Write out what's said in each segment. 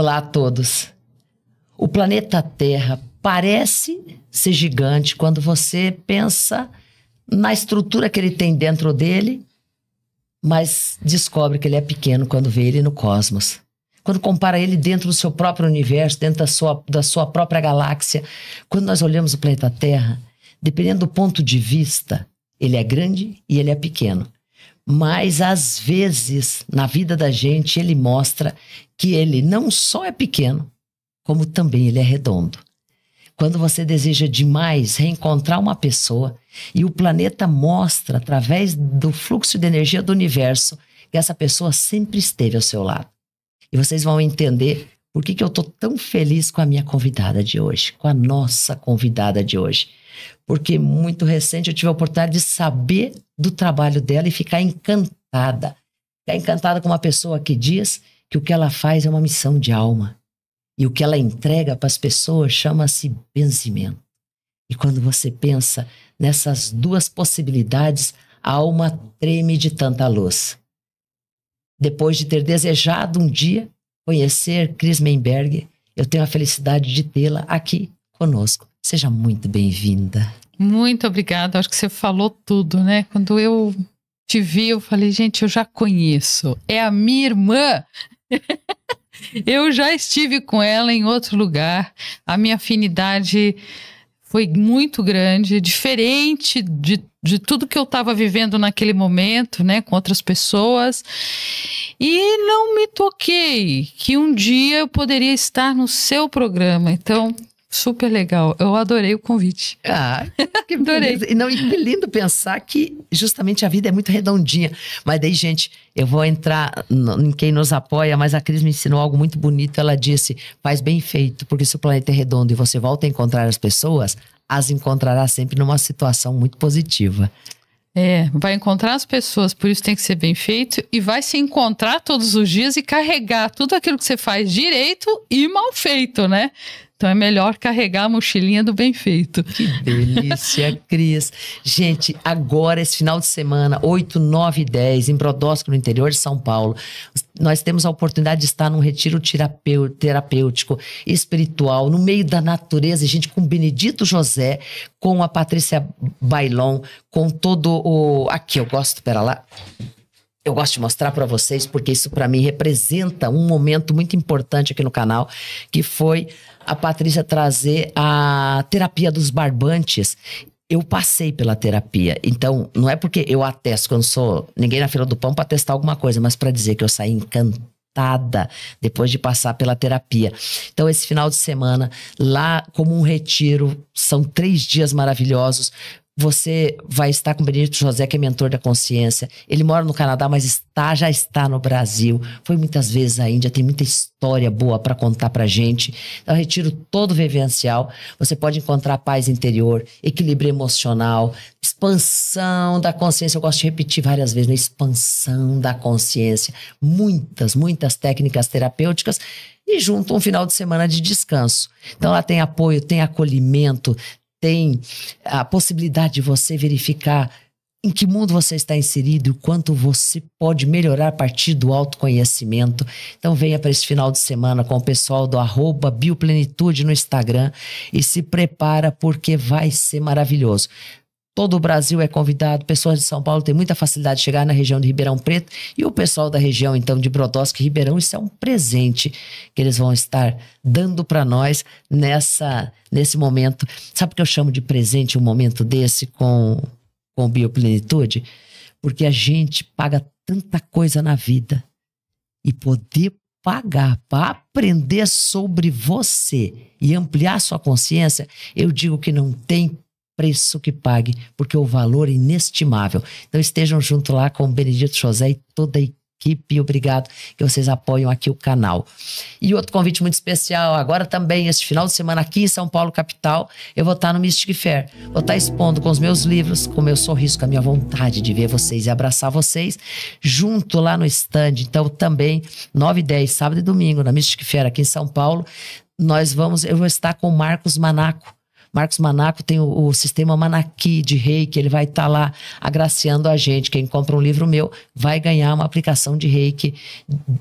Olá a todos. O planeta Terra parece ser gigante quando você pensa na estrutura que ele tem dentro dele, mas descobre que ele é pequeno quando vê ele no cosmos. Quando compara ele dentro do seu próprio universo, dentro da sua, da sua própria galáxia. Quando nós olhamos o planeta Terra, dependendo do ponto de vista, ele é grande e ele é pequeno. Mas às vezes, na vida da gente, ele mostra que ele não só é pequeno, como também ele é redondo. Quando você deseja demais reencontrar uma pessoa e o planeta mostra, através do fluxo de energia do universo, que essa pessoa sempre esteve ao seu lado. E vocês vão entender por que, que eu estou tão feliz com a minha convidada de hoje, com a nossa convidada de hoje. Porque muito recente eu tive a oportunidade de saber do trabalho dela e ficar encantada. Ficar encantada com uma pessoa que diz que o que ela faz é uma missão de alma. E o que ela entrega para as pessoas chama-se benzimento. E quando você pensa nessas duas possibilidades, a alma treme de tanta luz. Depois de ter desejado um dia conhecer Chris Menberg, eu tenho a felicidade de tê-la aqui conosco. Seja muito bem-vinda. Muito obrigada. Acho que você falou tudo, né? Quando eu te vi, eu falei, gente, eu já conheço. É a minha irmã. eu já estive com ela em outro lugar. A minha afinidade foi muito grande, diferente de, de tudo que eu estava vivendo naquele momento, né, com outras pessoas. E não me toquei que um dia eu poderia estar no seu programa. Então, Super legal. Eu adorei o convite. Ah, que adorei. E não, que lindo pensar que justamente a vida é muito redondinha. Mas daí, gente, eu vou entrar no, em quem nos apoia, mas a Cris me ensinou algo muito bonito. Ela disse: faz bem feito, porque se o planeta é redondo e você volta a encontrar as pessoas, as encontrará sempre numa situação muito positiva. É, vai encontrar as pessoas, por isso tem que ser bem feito, e vai se encontrar todos os dias e carregar tudo aquilo que você faz direito e mal feito, né? Então é melhor carregar a mochilinha do bem feito. Que delícia, Cris. Gente, agora, esse final de semana, 8, 9 e 10, em Brodowski, no interior de São Paulo, nós temos a oportunidade de estar num retiro terapêutico, espiritual, no meio da natureza, gente, com Benedito José, com a Patrícia Bailon, com todo o. Aqui, eu gosto, pera lá. Eu gosto de mostrar para vocês, porque isso para mim representa um momento muito importante aqui no canal, que foi a Patrícia trazer a terapia dos barbantes. Eu passei pela terapia. Então, não é porque eu atesto, que eu não sou ninguém na fila do pão para testar alguma coisa, mas para dizer que eu saí encantada depois de passar pela terapia. Então, esse final de semana, lá como um retiro, são três dias maravilhosos você vai estar com o Benedito José, que é mentor da consciência. Ele mora no Canadá, mas está, já está no Brasil. Foi muitas vezes à Índia, tem muita história boa para contar para gente. Então, retiro todo vivencial. Você pode encontrar paz interior, equilíbrio emocional, expansão da consciência. Eu gosto de repetir várias vezes, né? Expansão da consciência. Muitas, muitas técnicas terapêuticas e junto um final de semana de descanso. Então ela tem apoio, tem acolhimento, tem a possibilidade de você verificar em que mundo você está inserido e o quanto você pode melhorar a partir do autoconhecimento. Então venha para esse final de semana com o pessoal do arroba Bioplenitude no Instagram e se prepara porque vai ser maravilhoso. Todo o Brasil é convidado, pessoas de São Paulo têm muita facilidade de chegar na região de Ribeirão Preto e o pessoal da região, então, de Brodowski e Ribeirão, isso é um presente que eles vão estar dando para nós nessa nesse momento. Sabe o que eu chamo de presente um momento desse com, com bioplenitude? Porque a gente paga tanta coisa na vida e poder pagar para aprender sobre você e ampliar sua consciência, eu digo que não tem preço que pague, porque o valor é inestimável. Então estejam junto lá com o Benedito José e toda a equipe. Obrigado que vocês apoiam aqui o canal. E outro convite muito especial, agora também, este final de semana aqui em São Paulo, capital, eu vou estar no Mystic Fair. Vou estar expondo com os meus livros, com o meu sorriso, com a minha vontade de ver vocês e abraçar vocês, junto lá no stand. Então também, 9 e 10, sábado e domingo, na Mystic Fair aqui em São Paulo, nós vamos, eu vou estar com o Marcos Manaco, Marcos Manaco tem o, o sistema Manaki de reiki, ele vai estar tá lá agraciando a gente. Quem compra um livro meu vai ganhar uma aplicação de reiki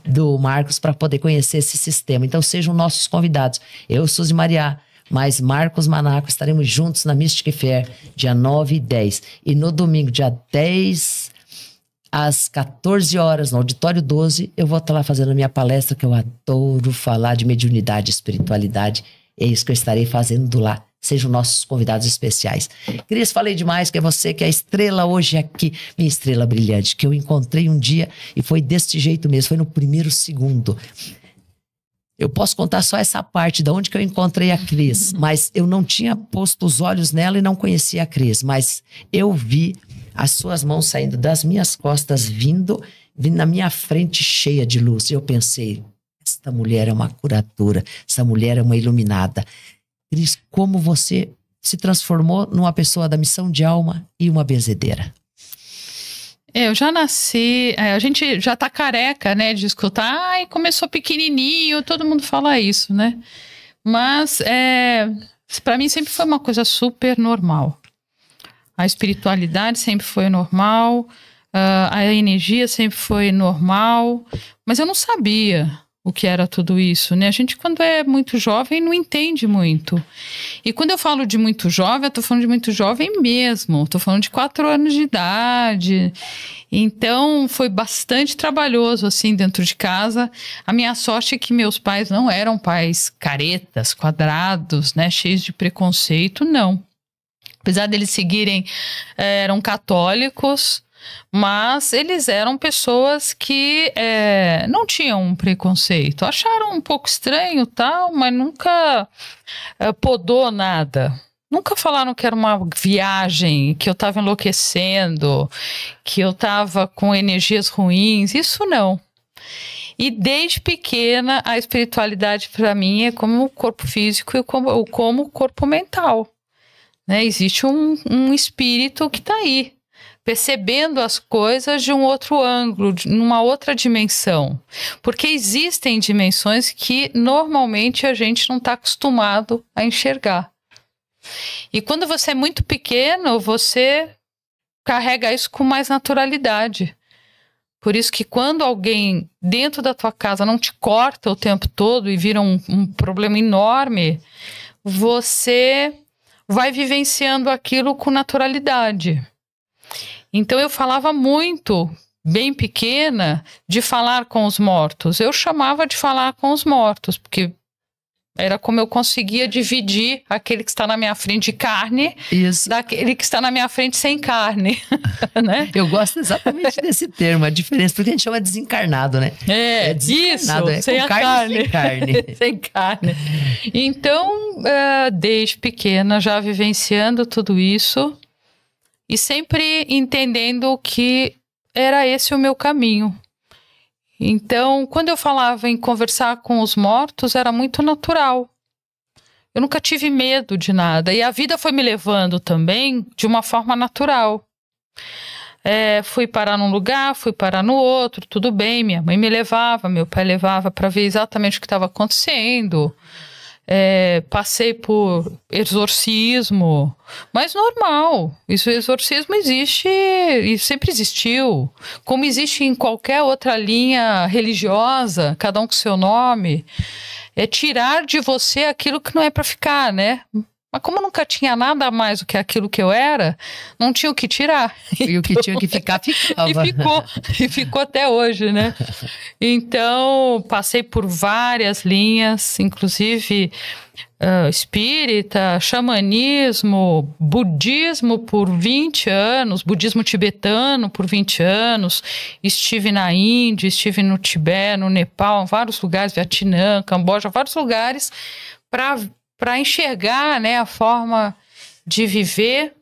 do Marcos para poder conhecer esse sistema. Então sejam nossos convidados. Eu, Suzy Mariá, mas Marcos Manaco estaremos juntos na Mystic Fair, dia 9 e 10. E no domingo, dia 10 às 14 horas, no Auditório 12, eu vou estar tá lá fazendo a minha palestra, que eu adoro falar de mediunidade espiritualidade. É isso que eu estarei fazendo do lá sejam nossos convidados especiais. Cris, falei demais que é você que é a estrela hoje aqui, minha estrela brilhante, que eu encontrei um dia e foi deste jeito mesmo, foi no primeiro segundo. Eu posso contar só essa parte da onde que eu encontrei a Cris, mas eu não tinha posto os olhos nela e não conhecia a Cris, mas eu vi as suas mãos saindo das minhas costas vindo, vindo na minha frente cheia de luz. E eu pensei, esta mulher é uma curadora, essa mulher é uma iluminada. Ele como você se transformou numa pessoa da missão de alma e uma benzedeira. É, eu já nasci. É, a gente já tá careca, né, de escutar. Ai, começou pequenininho, todo mundo fala isso, né? Mas é, para mim sempre foi uma coisa super normal. A espiritualidade sempre foi normal, ah, a energia sempre foi normal, mas eu não sabia o que era tudo isso, né? A gente quando é muito jovem não entende muito. E quando eu falo de muito jovem, eu tô falando de muito jovem mesmo, tô falando de quatro anos de idade. Então foi bastante trabalhoso assim dentro de casa. A minha sorte é que meus pais não eram pais caretas, quadrados, né, cheios de preconceito, não. Apesar deles seguirem, eh, eram católicos, mas eles eram pessoas que é, não tinham um preconceito, acharam um pouco estranho tal, mas nunca é, podou nada. Nunca falaram que era uma viagem, que eu estava enlouquecendo, que eu estava com energias ruins, isso não. E desde pequena, a espiritualidade para mim é como o corpo físico e como, o corpo mental. Né? Existe um, um espírito que está aí percebendo as coisas de um outro ângulo, de, numa outra dimensão. Porque existem dimensões que normalmente a gente não está acostumado a enxergar. E quando você é muito pequeno, você carrega isso com mais naturalidade. Por isso que quando alguém dentro da tua casa não te corta o tempo todo e vira um, um problema enorme, você vai vivenciando aquilo com naturalidade. Então eu falava muito, bem pequena, de falar com os mortos. Eu chamava de falar com os mortos, porque era como eu conseguia dividir aquele que está na minha frente de carne Isso. daquele que está na minha frente sem carne. né? Eu gosto exatamente desse termo, a diferença, porque a gente chama desencarnado, né? É, é desencarnado, isso, é, sem carne, carne. Sem carne. sem carne. Então, eh, desde pequena, já vivenciando tudo isso, e sempre entendendo que era esse o meu caminho. Então, quando eu falava em conversar com os mortos, era muito natural. Eu nunca tive medo de nada. E a vida foi me levando também de uma forma natural. É, fui parar num lugar, fui parar no outro, tudo bem. Minha mãe me levava, meu pai levava para ver exatamente o que estava acontecendo é, passei por exorcismo, mas normal. Isso exorcismo existe e sempre existiu, como existe em qualquer outra linha religiosa, cada um com seu nome. É tirar de você aquilo que não é para ficar, né? Mas como nunca tinha nada mais do que aquilo que eu era, não tinha o que tirar. E o que tinha que ficar, ficava. E ficou, e ficou até hoje, né? Então, passei por várias linhas, inclusive uh, espírita, xamanismo, budismo por 20 anos, budismo tibetano por 20 anos. Estive na Índia, estive no Tibete, no Nepal, vários lugares, Vietnã, Camboja, vários lugares para para enxergar né, a forma de viver.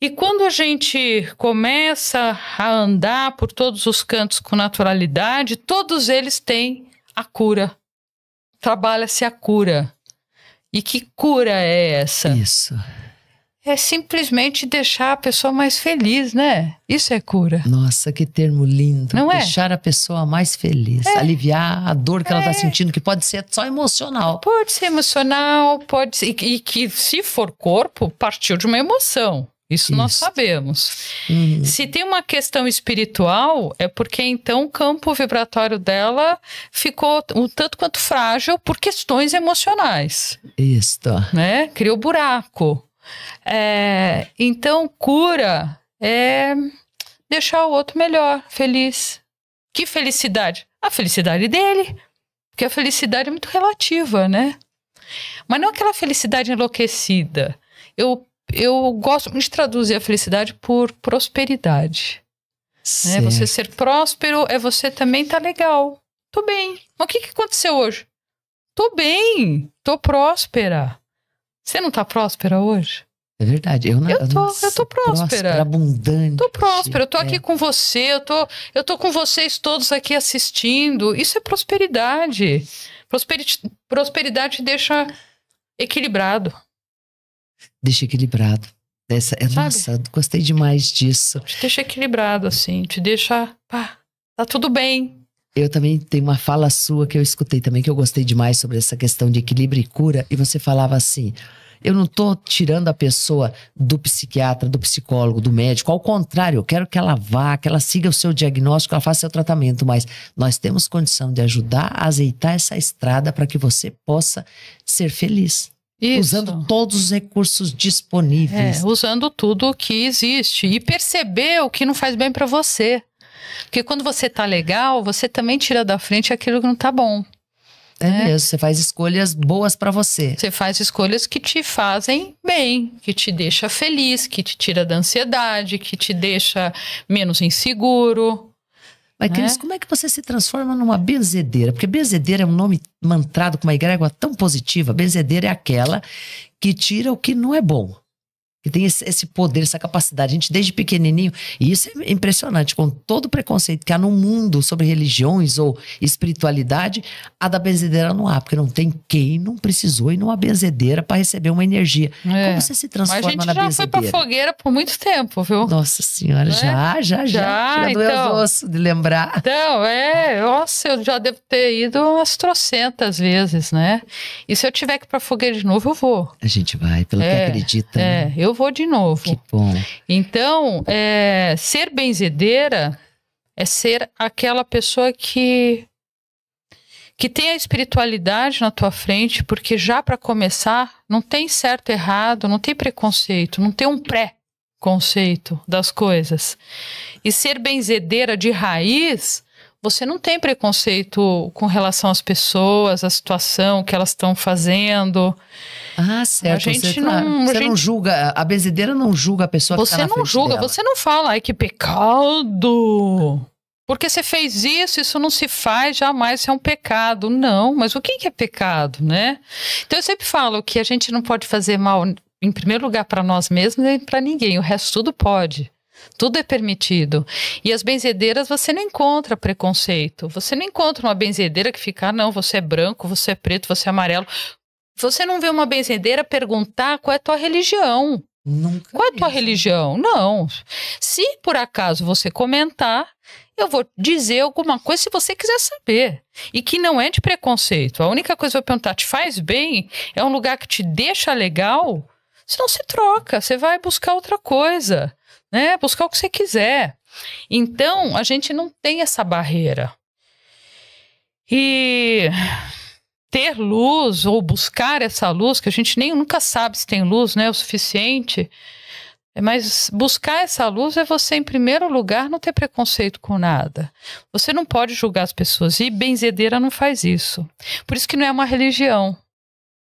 E quando a gente começa a andar por todos os cantos com naturalidade, todos eles têm a cura. Trabalha-se a cura. E que cura é essa? Isso é simplesmente deixar a pessoa mais feliz, né? Isso é cura. Nossa, que termo lindo. Não é? deixar é? a pessoa mais feliz, é. aliviar a dor que tá é. ela está sentindo, que pode ser só emocional. Pode ser emocional, pode ser. E, e que, se for corpo, partiu de uma emoção. Isso, Isso. nós sabemos. Uhum. Se tem uma questão espiritual, é porque então o campo vibratório dela ficou um tanto quanto frágil por questões emocionais. Isso. Né? Criou buraco. É, então, cura é deixar o outro melhor, feliz. Que felicidade? A felicidade dele. Porque a felicidade é muito relativa, né? Mas não aquela felicidade enlouquecida. Eu, eu gosto de traduzir a felicidade por prosperidade. Né? Você ser próspero é você também tá legal. Tô bem. Mas o que, que aconteceu hoje? Tô bem, tô próspera. Você não tá próspera hoje? É verdade. Eu, não, eu, tô, eu, não eu tô próspera. próspera. Abundante. Tô próspera. Eu tô é. aqui com você. Eu tô, eu tô com vocês todos aqui assistindo. Isso é prosperidade. Prosperidade, prosperidade te deixa equilibrado. Deixa equilibrado. Essa, é, nossa, gostei demais disso. Te deixa equilibrado, assim. Te deixa. Pá, tá tudo bem. Eu também tenho uma fala sua que eu escutei também, que eu gostei demais sobre essa questão de equilíbrio e cura, e você falava assim. Eu não estou tirando a pessoa do psiquiatra, do psicólogo, do médico. Ao contrário, eu quero que ela vá, que ela siga o seu diagnóstico, ela faça seu tratamento. Mas nós temos condição de ajudar a azeitar essa estrada para que você possa ser feliz. Isso. Usando todos os recursos disponíveis. É, usando tudo o que existe. E perceber o que não faz bem para você. Porque quando você tá legal, você também tira da frente aquilo que não tá bom. É né? mesmo, você faz escolhas boas para você. Você faz escolhas que te fazem bem, que te deixa feliz, que te tira da ansiedade, que te deixa menos inseguro. Mas, né? Cris, como é que você se transforma numa benzedeira? Porque benzedeira é um nome mantrado com uma egrégora tão positiva. Benzedeira é aquela que tira o que não é bom que tem esse, esse, poder, essa capacidade. A gente, desde pequenininho, e isso é impressionante, com todo o preconceito que há no mundo sobre religiões ou espiritualidade, a da benzedeira não há, porque não tem quem não precisou ir numa benzedeira para receber uma energia. É. Como você se transforma Mas a gente na já foi pra fogueira por muito tempo, viu? Nossa Senhora, é? já, já, já. Já, já então, de lembrar. Então, é, nossa, eu já devo ter ido umas trocentas vezes, né? E se eu tiver que ir pra fogueira de novo, eu vou. A gente vai, pelo é, que acredita. Né? É, né? eu eu vou de novo. Que bom. Então, é, ser benzedeira é ser aquela pessoa que que tem a espiritualidade na tua frente, porque já para começar, não tem certo e errado, não tem preconceito, não tem um pré-conceito das coisas. E ser benzedeira de raiz, você não tem preconceito com relação às pessoas, à situação, o que elas estão fazendo. Ah, certo. Tá- a gente você, não, você gente... não julga, a benzedeira não julga a pessoa você que tá Você não julga, dela. você não fala, ai que pecado. Porque você fez isso, isso não se faz, jamais é um pecado. Não, mas o que é pecado, né? Então eu sempre falo que a gente não pode fazer mal, em primeiro lugar, para nós mesmos e para ninguém. O resto tudo pode. Tudo é permitido. E as benzedeiras você não encontra preconceito. Você não encontra uma benzedeira que fica, ah, não, você é branco, você é preto, você é amarelo. Você não vê uma benzedeira perguntar qual é a tua religião. Nunca qual é a tua religião? Não. Se por acaso você comentar, eu vou dizer alguma coisa se você quiser saber. E que não é de preconceito. A única coisa que eu vou perguntar, te faz bem? É um lugar que te deixa legal? Senão se troca, você vai buscar outra coisa, né? Buscar o que você quiser. Então, a gente não tem essa barreira. E ter luz ou buscar essa luz, que a gente nem nunca sabe se tem luz, né, o suficiente. É, mas buscar essa luz é você, em primeiro lugar, não ter preconceito com nada. Você não pode julgar as pessoas. E benzedeira não faz isso. Por isso que não é uma religião.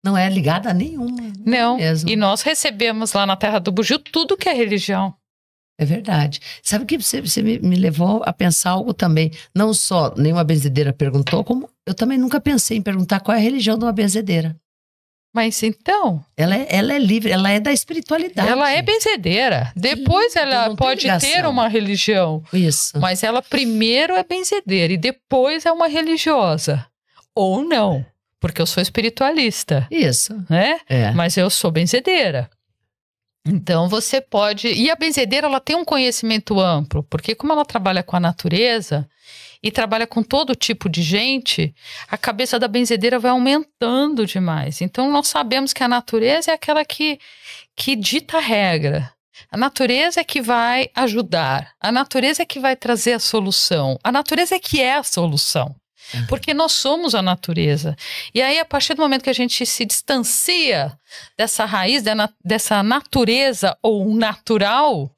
Não é ligada a nenhuma. Né, não. Mesmo. E nós recebemos lá na Terra do Bugio tudo que é religião. É verdade. Sabe o que você, você me, me, levou a pensar algo também. Não só nenhuma benzedeira perguntou, como eu também nunca pensei em perguntar qual é a religião de uma benzedeira. Mas então. Ela é, ela é livre, ela é da espiritualidade. Ela é benzedeira. Depois Sim, ela pode ter uma religião. Isso. Mas ela primeiro é benzedeira e depois é uma religiosa. Ou não. Porque eu sou espiritualista. Isso. Né? É. Mas eu sou benzedeira. Então você pode. E a benzedeira ela tem um conhecimento amplo, porque como ela trabalha com a natureza e trabalha com todo tipo de gente, a cabeça da benzedeira vai aumentando demais. Então nós sabemos que a natureza é aquela que, que dita a regra. A natureza é que vai ajudar, a natureza é que vai trazer a solução, a natureza é que é a solução. Uhum. Porque nós somos a natureza. E aí, a partir do momento que a gente se distancia dessa raiz, dessa natureza ou natural,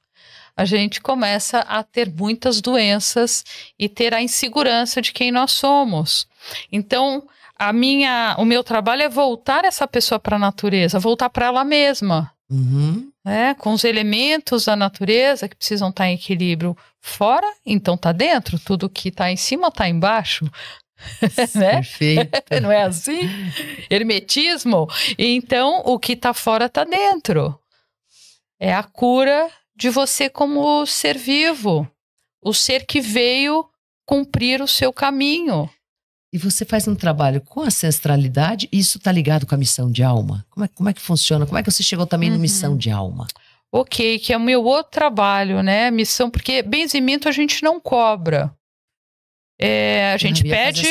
a gente começa a ter muitas doenças e ter a insegurança de quem nós somos. Então, a minha, o meu trabalho é voltar essa pessoa para a natureza, voltar para ela mesma. Uhum né, com os elementos da natureza que precisam estar tá em equilíbrio fora, então está dentro, tudo que está em cima está embaixo. né? Perfeito. Não é assim? Hermetismo. Então, o que está fora está dentro. É a cura de você como ser vivo, o ser que veio cumprir o seu caminho. E você faz um trabalho com a ancestralidade e isso está ligado com a missão de alma? Como é, como é que funciona? Como é que você chegou também uhum. missão de alma? Ok, que é o meu outro trabalho, né? Missão, porque benzimento a gente não cobra. É, a ah, gente pede,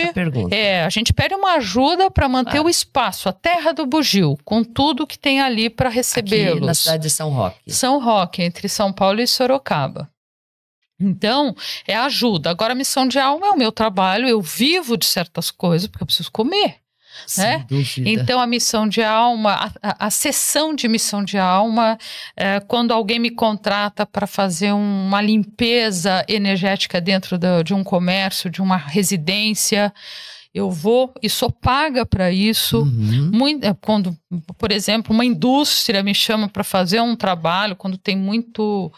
é, a gente pede uma ajuda para manter o espaço, a terra do Bugio, com tudo que tem ali para recebê-los. Na cidade de São Roque. São Roque, entre São Paulo e Sorocaba. Então, é ajuda. Agora, a missão de alma é o meu trabalho, eu vivo de certas coisas, porque eu preciso comer. Né? Então, a missão de alma, a, a, sessão de missão de alma, é, quando alguém me contrata para fazer uma limpeza energética dentro do, de um comércio, de uma residência, eu vou e sou paga para isso. Uhum. Muito, é, quando, por exemplo, uma indústria me chama para fazer um trabalho, quando tem muito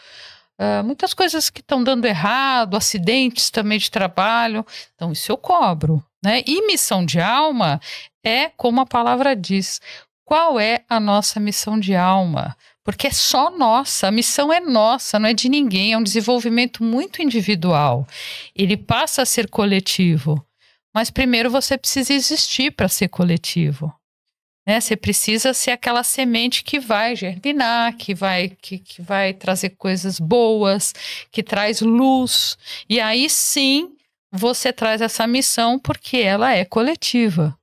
ah, muitas coisas que estão dando errado, acidentes também de trabalho. Então, isso eu cobro. Né? E missão de alma é como a palavra diz. Qual é a nossa missão de alma? Porque é só nossa, a missão é nossa, não é de ninguém, é um desenvolvimento muito individual. Ele passa a ser coletivo. Mas primeiro você precisa existir para ser coletivo. Né? Você precisa ser aquela semente que vai germinar, que vai, que, que vai trazer coisas boas, que traz luz. E aí sim você traz essa missão porque ela é coletiva.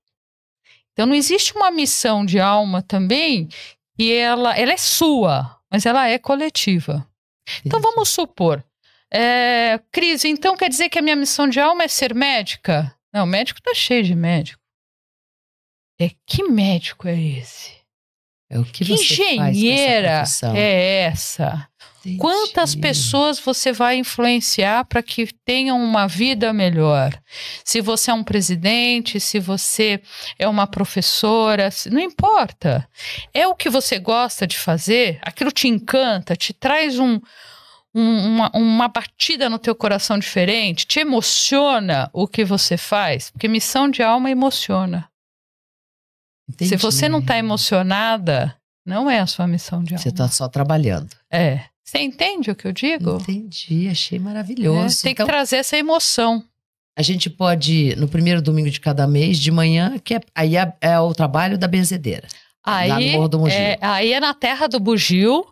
Então não existe uma missão de alma também e ela, ela é sua, mas ela é coletiva. Então vamos supor, é, Cris, então quer dizer que a minha missão de alma é ser médica? Não, médico tá cheio de médico é que médico é esse? É o que, que você engenheira faz essa é essa? Entendi. Quantas pessoas você vai influenciar para que tenham uma vida melhor? Se você é um presidente, se você é uma professora, não importa. É o que você gosta de fazer, aquilo te encanta, te traz um, uma, uma, batida no teu coração diferente, te emociona o que você faz, porque missão de alma emociona. Entendi. Se você não está emocionada, não é a sua missão de alma. Você está só trabalhando. É. Você entende o que eu digo? Entendi, achei maravilhoso. É, tem então, que trazer essa emoção. A gente pode, no primeiro domingo de cada mês, de manhã, que é, aí é, é o trabalho da benzedeira. Aí, lá no Morro do Bugio. É, aí é na terra do Bugio,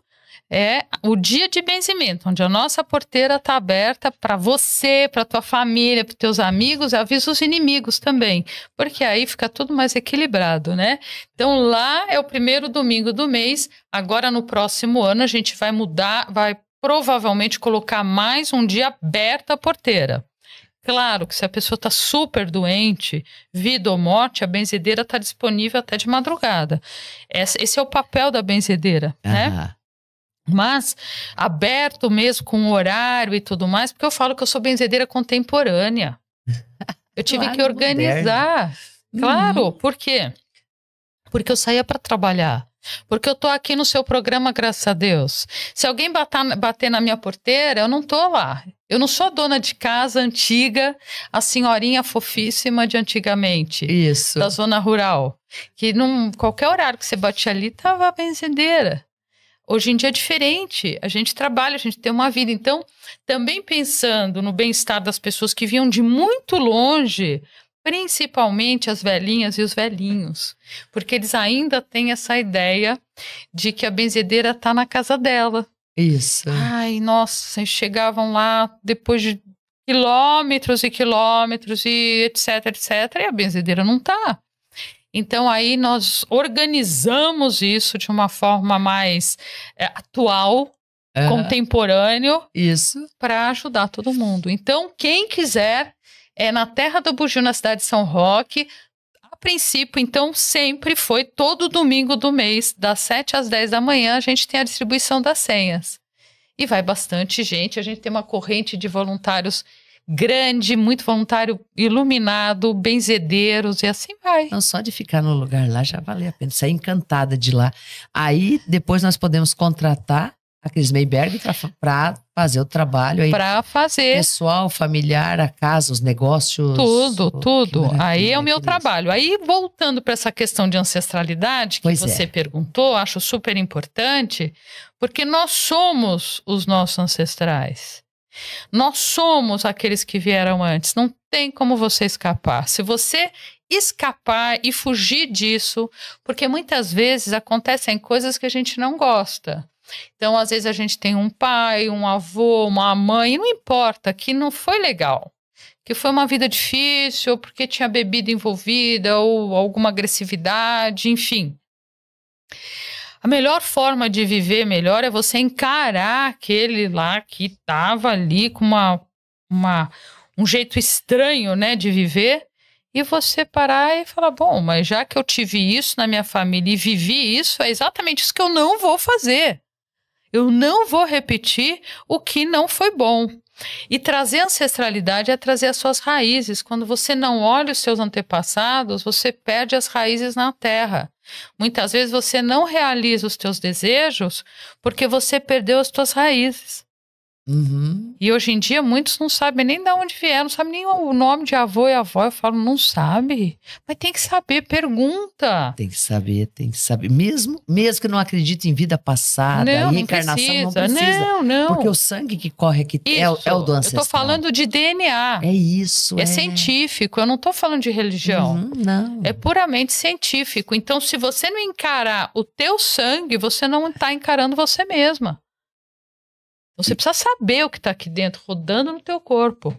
é o dia de benzimento, onde a nossa porteira está aberta para você, para tua família, para teus amigos, avisa os inimigos também, porque aí fica tudo mais equilibrado, né? Então lá é o primeiro domingo do mês. Agora no próximo ano a gente vai mudar, vai provavelmente colocar mais um dia aberto a porteira. Claro que se a pessoa está super doente, vida ou morte, a benzedeira está disponível até de madrugada. Esse é o papel da benzedeira, ah. né? mas aberto mesmo com o horário e tudo mais, porque eu falo que eu sou benzedeira contemporânea. Eu tive claro, que organizar. Moderno. Uhum. Claro, uhum. por quê? Porque eu saía para trabalhar. Porque eu tô aqui no seu programa, graças a Deus. Se alguém bater na minha porteira, eu não tô lá. Eu não sou a dona de casa antiga, a senhorinha fofíssima de antigamente. Isso. Da zona rural. Que num, qualquer horário que você batia ali, tava a benzedeira. Hoje em dia é diferente, a gente trabalha, a gente tem uma vida. Então, também pensando no bem-estar das pessoas que vinham de muito longe, principalmente as velhinhas e os velhinhos, porque eles ainda têm essa ideia de que a benzedeira está na casa dela. Isso. Ai, nossa, chegavam lá depois de quilômetros e quilômetros e etc, etc, e a benzedeira não está. Então aí nós organizamos isso de uma forma mais é, atual, uhum. contemporâneo, isso, para ajudar todo mundo. Então quem quiser é na Terra do Bugio, na cidade de São Roque. A princípio, então, sempre foi todo domingo do mês, das 7 às 10 da manhã, a gente tem a distribuição das senhas. E vai bastante gente, a gente tem uma corrente de voluntários grande, muito voluntário, iluminado, benzedeiros e assim vai. Então, só de ficar no lugar lá já vale a pena. sair encantada de lá. Aí, depois nós podemos contratar a Cris Meiberg para fazer o trabalho aí. Para fazer. Pessoal, familiar, a casa, os negócios. Tudo, oh, tudo. Aí é o meu trabalho. Aí, voltando para essa questão de ancestralidade que pois é. você é. perguntou, acho super importante, porque nós somos os nossos ancestrais. Nós somos aqueles que vieram antes, não tem como você escapar. Se você escapar e fugir disso, porque muitas vezes acontecem coisas que a gente não gosta. Então, às vezes a gente tem um pai, um avô, uma mãe, não importa, que não foi legal, que foi uma vida difícil, ou porque tinha bebida envolvida, ou alguma agressividade, enfim. A melhor forma de viver melhor é você encarar aquele lá que estava ali com uma, uma, um jeito estranho né, de viver e você parar e falar: bom, mas já que eu tive isso na minha família e vivi isso, é exatamente isso que eu não vou fazer. Eu não vou repetir o que não foi bom. E trazer ancestralidade é trazer as suas raízes. Quando você não olha os seus antepassados, você perde as raízes na terra. Muitas vezes você não realiza os teus desejos porque você perdeu as tuas raízes. Uhum. E hoje em dia muitos não sabem nem de onde vieram, não sabem nem o nome de avô e avó. Eu falo, não sabe. Mas tem que saber, pergunta. Tem que saber, tem que saber. Mesmo, mesmo que não acredite em vida passada, não, reencarnação não precisa. não precisa. Não, não. Porque o sangue que corre aqui é o, é, o do ancestral. Eu tô falando de DNA. É isso. É, é. científico, eu não tô falando de religião. Uhum, não. É puramente científico. Então, se você não encarar o teu sangue, você não tá encarando você mesma. Então você precisa saber o que está aqui dentro, rodando no teu corpo.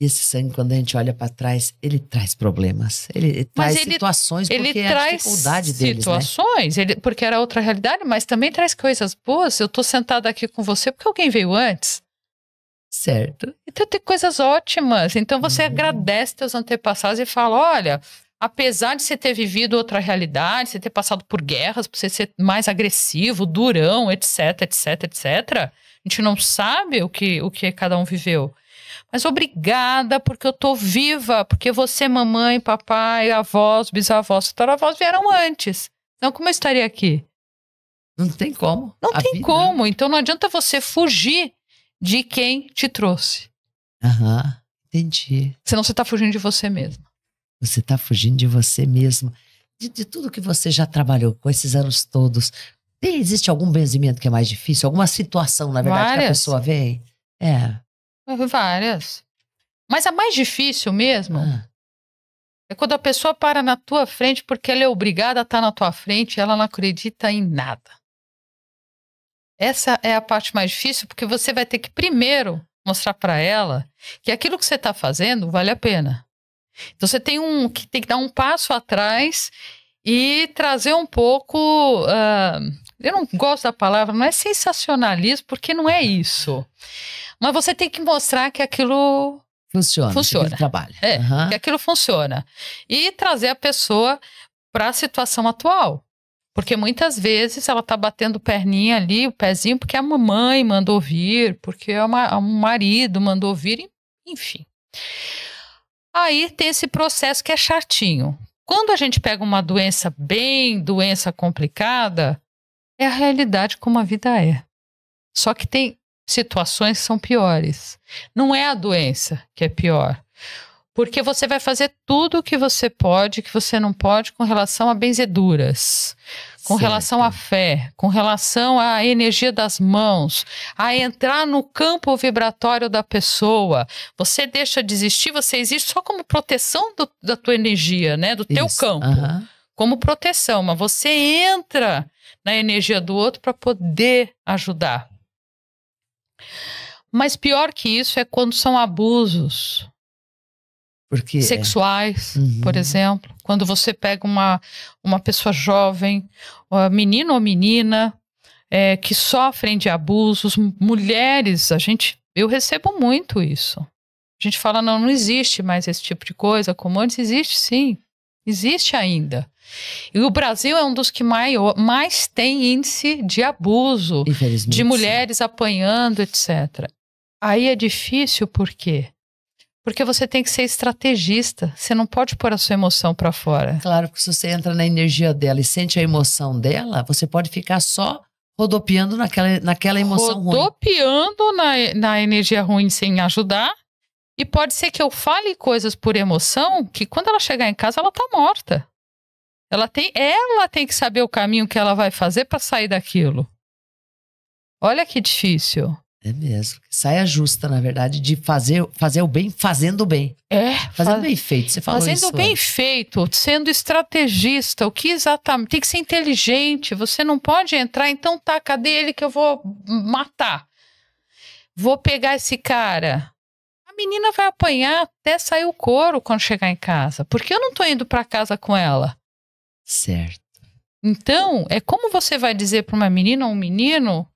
Esse sangue, quando a gente olha para trás, ele traz problemas. Ele, ele traz ele, situações, ele porque traz é a dificuldade deles, né? situações, né? ele, porque era outra realidade, mas também traz coisas boas. Eu estou sentada aqui com você porque alguém veio antes. Certo. Então tem coisas ótimas. Então você uhum. agradece teus antepassados e fala, olha... Apesar de você ter vivido outra realidade, você ter passado por guerras, por você ser mais agressivo, durão, etc, etc, etc, a gente não sabe o que, o que cada um viveu. Mas obrigada, porque eu tô viva, porque você, mamãe, papai, avós, bisavós, tataravós vieram antes. Não, como eu estaria aqui? Não tem como. Não tem vida. Né? como. Então não adianta você fugir de quem te trouxe. Aham, uhum, entendi. Senão você está fugindo de você mesmo. Você está fugindo de você mesmo. De, de, tudo que você já trabalhou com esses anos todos, Existe algum benzimento que é mais difícil? Alguma situação, na verdade, Várias. que a pessoa vem? É. Várias. Mas a mais difícil mesmo ah. é quando a pessoa para na tua frente porque ela é obrigada a estar tá na tua frente e ela não acredita em nada. Essa é a parte mais difícil porque você vai ter que primeiro mostrar para ela que aquilo que você está fazendo vale a pena. Então você tem um que tem que dar um passo atrás e trazer um pouco uh, eu não gosto da palavra, não é sensacionalismo, porque não é isso. Mas você tem que mostrar que aquilo funciona. Funciona. trabalha, É, uhum. que aquilo funciona. E trazer a pessoa para a situação atual. Porque muitas vezes ela tá batendo perninha ali, o pezinho, porque a mamãe mandou vir, porque o é marido mandou vir, enfim. Aí tem esse processo que é chatinho. Quando a gente pega uma doença bem doença complicada, é a realidade como a vida é. Só que tem situações que são piores. Não é a doença que é pior. Porque você vai fazer tudo o que você pode, que você não pode, com relação a benzeduras, com certo. relação à fé, com relação à energia das mãos, a entrar no campo vibratório da pessoa. Você deixa de existir, você existe só como proteção do, da tua energia, né? Do teu Isso. campo. Uhum. Como proteção, mas você entra na energia do outro para poder ajudar. Mas pior que isso é quando são abusos. Porque sexuais, uhum. por exemplo, quando você pega uma, uma pessoa jovem, menino ou menina, é, que sofrem de abusos, mulheres, a gente, eu recebo muito isso. A gente fala, não, não existe mais esse tipo de coisa, como antes existe, sim. Existe ainda. E o Brasil é um dos que maior, mais tem índice de abuso de mulheres sim. apanhando, etc. Aí é difícil por quê? Porque você tem que ser estrategista. Você não pode pôr a sua emoção para fora. Claro, que se você entra na energia dela e sente a emoção dela, você pode ficar só rodopiando naquela, naquela emoção rodopiando ruim. Rodopiando na, na energia ruim sem ajudar e pode ser que eu fale coisas por emoção que quando ela chegar em casa ela tá morta. Ela tem, ela tem que saber o caminho que ela vai fazer para sair daquilo. Olha que difícil. É mesmo. Saia justa, na verdade, de fazer, fazer o bem fazendo o bem. É. Fazendo faz... bem feito. Você falou fazendo isso. Fazendo bem feito, sendo estrategista. O que exatamente. Tem que ser inteligente. Você não pode entrar, então tá, cadê ele que eu vou matar? Vou pegar esse cara menina vai apanhar até sair o couro quando chegar em casa. Porque eu não tô indo para casa com ela. Certo. Então, é como você vai dizer para uma menina ou um menino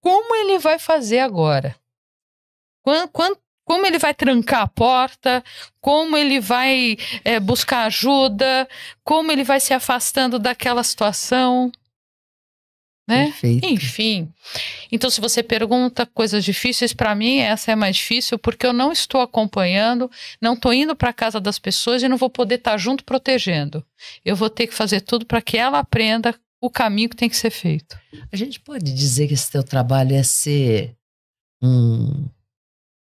como ele vai fazer agora? Quando, quando, como ele vai trancar a porta? Como ele vai é, buscar ajuda? Como ele vai se afastando daquela situação? Né? Perfeito. Enfim. Então, se você pergunta coisas difíceis, para mim essa é mais difícil porque eu não estou acompanhando, não estou indo para casa das pessoas e não vou poder estar tá junto protegendo. Eu vou ter que fazer tudo para que ela aprenda o caminho que tem que ser feito. A gente pode dizer que esse teu trabalho é ser um,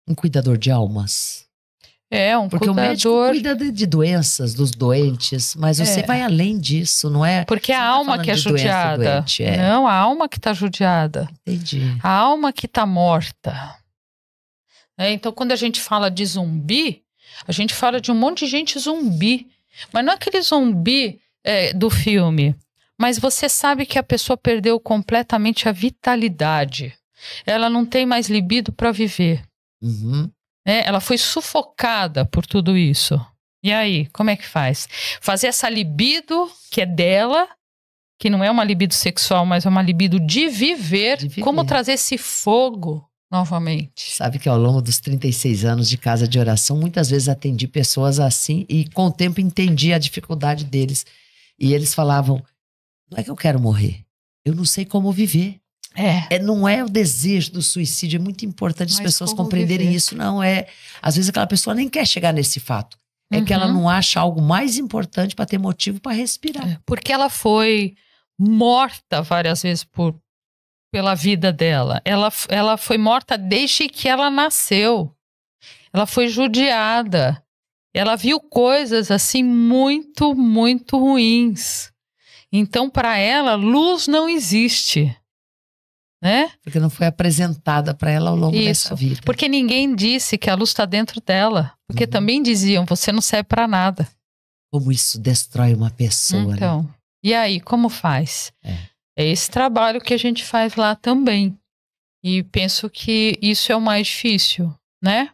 um cuidador de almas? É, um Porque cuidador... o médico cuida de, doenças, dos doentes, mas é. você vai além disso, não é? Porque a tá alma tá que é judiada. doente, é. Não, a alma que está judiada. Entendi. A alma que está morta. É, então, quando a gente fala de zumbi, a gente fala de um monte de gente zumbi. Mas não é aquele zumbi é, do filme. Mas você sabe que a pessoa perdeu completamente a vitalidade. Ela não tem mais libido para viver. Uhum. Né? Ela foi sufocada por tudo isso. E aí, como é que faz? Fazer essa libido que é dela, que não é uma libido sexual, mas é uma libido de viver, de viver. como trazer esse fogo novamente. Sabe que ao longo dos 36 anos de casa de oração, muitas vezes atendi pessoas assim e com o tempo entendi a dificuldade deles. E eles falavam: não é que eu quero morrer, eu não sei como viver. É. é. Não é o desejo do suicídio, é muito importante as pessoas compreenderem viver? isso. Não é. Às vezes aquela pessoa nem quer chegar nesse fato. É uhum. que ela uhum. não acha algo mais importante para ter motivo para respirar. É, porque ela foi morta várias vezes por, pela vida dela. Ela, ela foi morta desde que ela nasceu. Ela foi judiada. Ela viu coisas assim muito, muito ruins. Então, para ela, luz não existe né? Porque não foi apresentada para ela ao longo Isso, dessa vida. Porque ninguém disse que a luz está dentro dela. Porque uhum. também diziam, você não serve para nada. Como isso destrói uma pessoa. Né? Então, né? e aí, como faz? É. é esse trabalho que a gente faz lá também. E penso que isso é o mais difícil, né?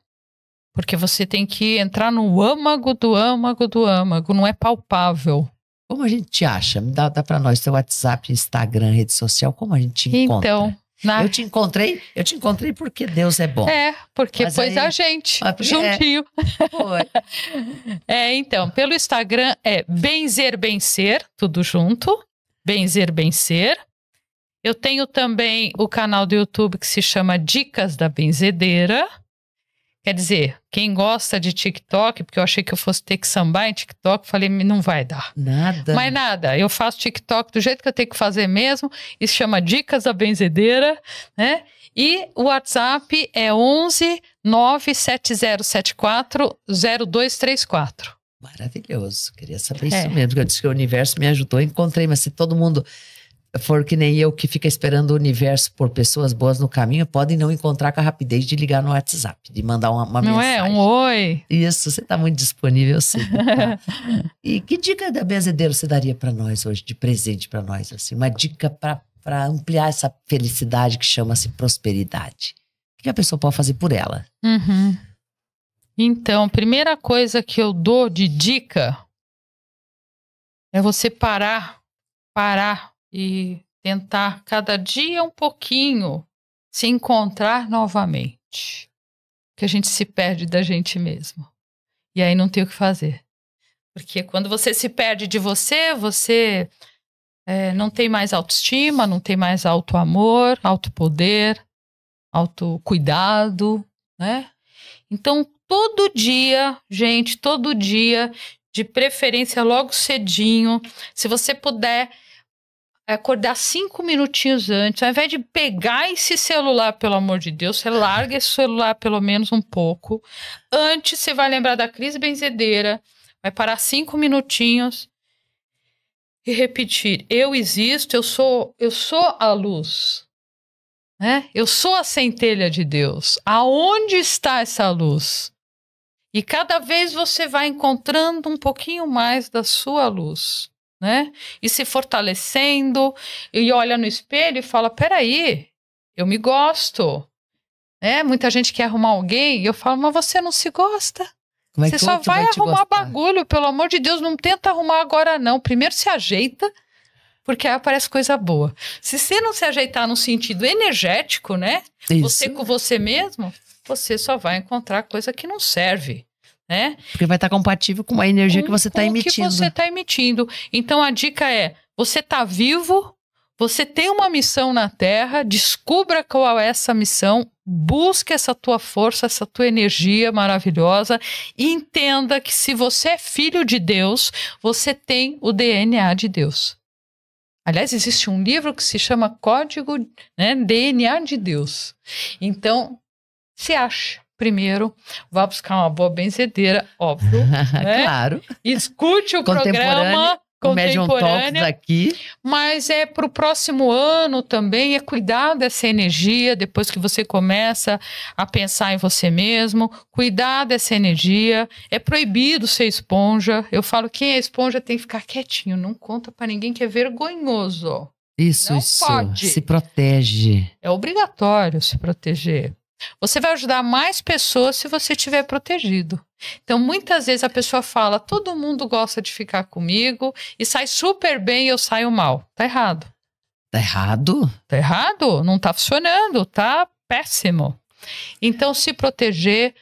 Porque você tem que entrar no âmago do âmago do âmago, não é palpável. Como a gente te acha? Me dá, dá para nós seu WhatsApp, Instagram, rede social. Como a gente te então, encontra? Então, na... eu te encontrei. Eu te encontrei porque Deus é bom. É, porque mas aí, a gente juntinho. É, foi. é, então, pelo Instagram é Benzer benzer tudo junto. Benzer benzer. Eu tenho também o canal do YouTube que se chama Dicas da Benzedeira. Quer dizer, quem gosta de TikTok, porque eu achei que eu fosse ter que sambar em TikTok, falei, não vai dar. Nada. Mas nada, eu faço TikTok do jeito que eu tenho que fazer mesmo. Isso chama Dicas da Benzedeira, né? E o WhatsApp é 11 97074 0234. Maravilhoso, queria saber é. isso mesmo, porque eu disse que o universo me ajudou, encontrei, mas se todo mundo for que nem eu, que fica esperando o universo por pessoas boas no caminho, podem não encontrar com a rapidez de ligar no WhatsApp, de mandar uma, uma não mensagem. Não é? Um oi. Isso, você está muito disponível, sim. Tá? e que dica da benzedeira você daria para nós hoje, de presente para nós? assim Uma dica para ampliar essa felicidade que chama-se prosperidade. O que a pessoa pode fazer por ela? Uhum. Então, primeira coisa que eu dou de dica é você parar, parar e tentar cada dia um pouquinho se encontrar novamente. Que a gente se perde da gente mesmo. E aí não tem o que fazer. Porque quando você se perde de você, você é, não tem mais autoestima, não tem mais auto-amor, auto-poder, auto-cuidado, né? Então, todo dia, gente, todo dia, de preferência logo cedinho, se você puder é acordar cinco minutinhos antes, ao invés de pegar esse celular, pelo amor de Deus, você larga esse celular pelo menos um pouco. Antes você vai lembrar da Cris Benzedeira, vai parar cinco minutinhos e repetir: eu existo, eu sou, eu sou a luz. Né? Eu sou a centelha de Deus. Aonde está essa luz? E cada vez você vai encontrando um pouquinho mais da sua luz né? E se fortalecendo, e olha no espelho e fala: peraí, eu me gosto. Né? Muita gente quer arrumar alguém e eu falo: mas você não se gosta. É você só vai, vai arrumar bagulho, pelo amor de Deus, não tenta arrumar agora, não. Primeiro se ajeita, porque aí aparece coisa boa. Se você não se ajeitar no sentido energético, né? Isso. Você com você mesmo, você só vai encontrar coisa que não serve né? Porque vai estar tá compatível com a energia com, tá que você está emitindo. Que você está emitindo. Então a dica é: você está vivo, você tem uma missão na Terra, descubra qual é essa missão, busque essa tua força, essa tua energia maravilhosa e entenda que se você é filho de Deus, você tem o DNA de Deus. Aliás, existe um livro que se chama Código né, DNA de Deus. Então, se acha Primeiro, vá buscar uma boa benzedeira, óbvio. né? claro. Escute o programa contemporânea. aqui. Mas é para o próximo ano também, é cuidar dessa energia depois que você começa a pensar em você mesmo, cuidar dessa energia. É proibido ser esponja. Eu falo, quem é esponja tem que ficar quietinho, não conta para ninguém que é vergonhoso. Isso, não isso. Pode. Se protege. É obrigatório se proteger. Você vai ajudar mais pessoas se você estiver protegido. Então, muitas vezes a pessoa fala: todo mundo gosta de ficar comigo e sai super bem e eu saio mal. Tá errado. Tá errado? Tá errado? Não tá funcionando, tá péssimo. Então, se proteger,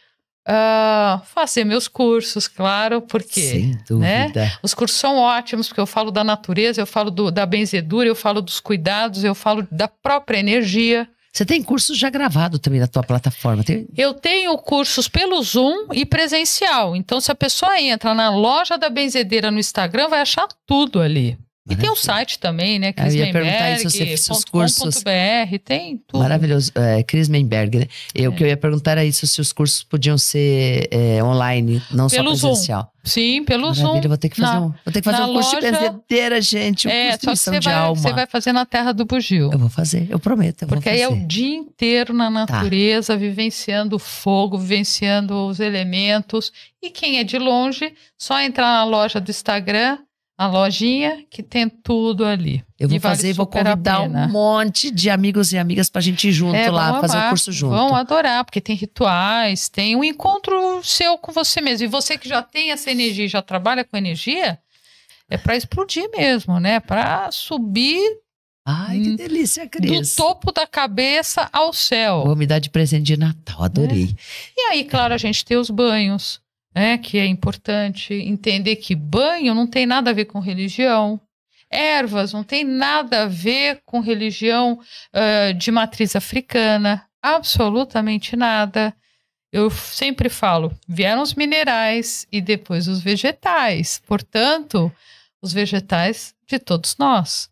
Uh, fazer meus cursos, claro, porque Sem né? dúvida. Né? os cursos são ótimos, porque eu falo da natureza, eu falo do, da benzedura, eu falo dos cuidados, eu falo da própria energia. Você tem curso já gravado também na tua plataforma? Tem... Eu tenho cursos pelo Zoom e presencial. Então, se a pessoa entra na loja da benzedeira no Instagram, vai achar tudo ali. E uhum. tem o site também, né? Cris é, Eu ia perguntar isso, você fez os cursos. .br, tem tudo. Maravilhoso. É, Chris Menberg, né? Eu, O é. que eu ia perguntar era é isso, se os cursos podiam ser é, online, não pelo só presencial. Zoom. Sim, pelo Maravilha, Zoom. Vou ter que fazer na, um, vou ter que fazer um curso de benzedeira, gente. Um é, curso de só você de vai, alma. Você vai fazer na terra do bugio. Eu vou fazer, eu prometo. Eu Porque aí é o dia inteiro na tá. natureza, tá. vivenciando o fogo, vivenciando os elementos. E quem é de longe, só entrar na loja do Instagram a lojinha que tem tudo ali. Eu vou fazer e vou convidar um monte de amigos e amigas pra gente ir junto é, lá, amar, fazer o um curso junto. Vão adorar, porque tem rituais, tem um encontro seu com você mesmo. E você que já tem essa energia, já trabalha com energia, é para explodir mesmo, né? Para subir Ai, que hum, delícia, Cris. Do topo da cabeça ao céu. Vou me dar de presente de Natal, adorei. É. E aí, claro, a gente tem os banhos né, que é importante entender que banho não tem nada a ver com religião, ervas não tem nada a ver com religião uh, de matriz africana, absolutamente nada. Eu sempre falo, vieram os minerais e depois os vegetais, portanto, os vegetais de todos nós.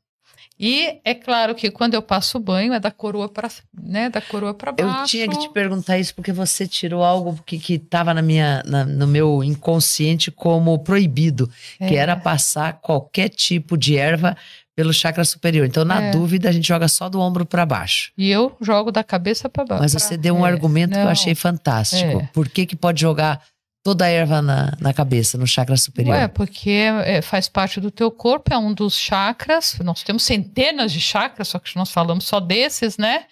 E é claro que quando eu passo o banho é da coroa para né, da coroa para baixo. Eu tinha que te perguntar isso porque você tirou algo que estava na minha na, no meu inconsciente como proibido, é. que era passar qualquer tipo de erva pelo chakra superior. Então, na é. dúvida, a gente joga só do ombro para baixo. E eu jogo da cabeça para baixo. Mas você deu um é. argumento Não. que eu achei fantástico. É. Por que que pode jogar toda a erva na, na cabeça, no chakra superior. É, porque faz parte do teu corpo, é um dos chakras. Nós temos centenas de chakras, só que nós falamos só desses, né?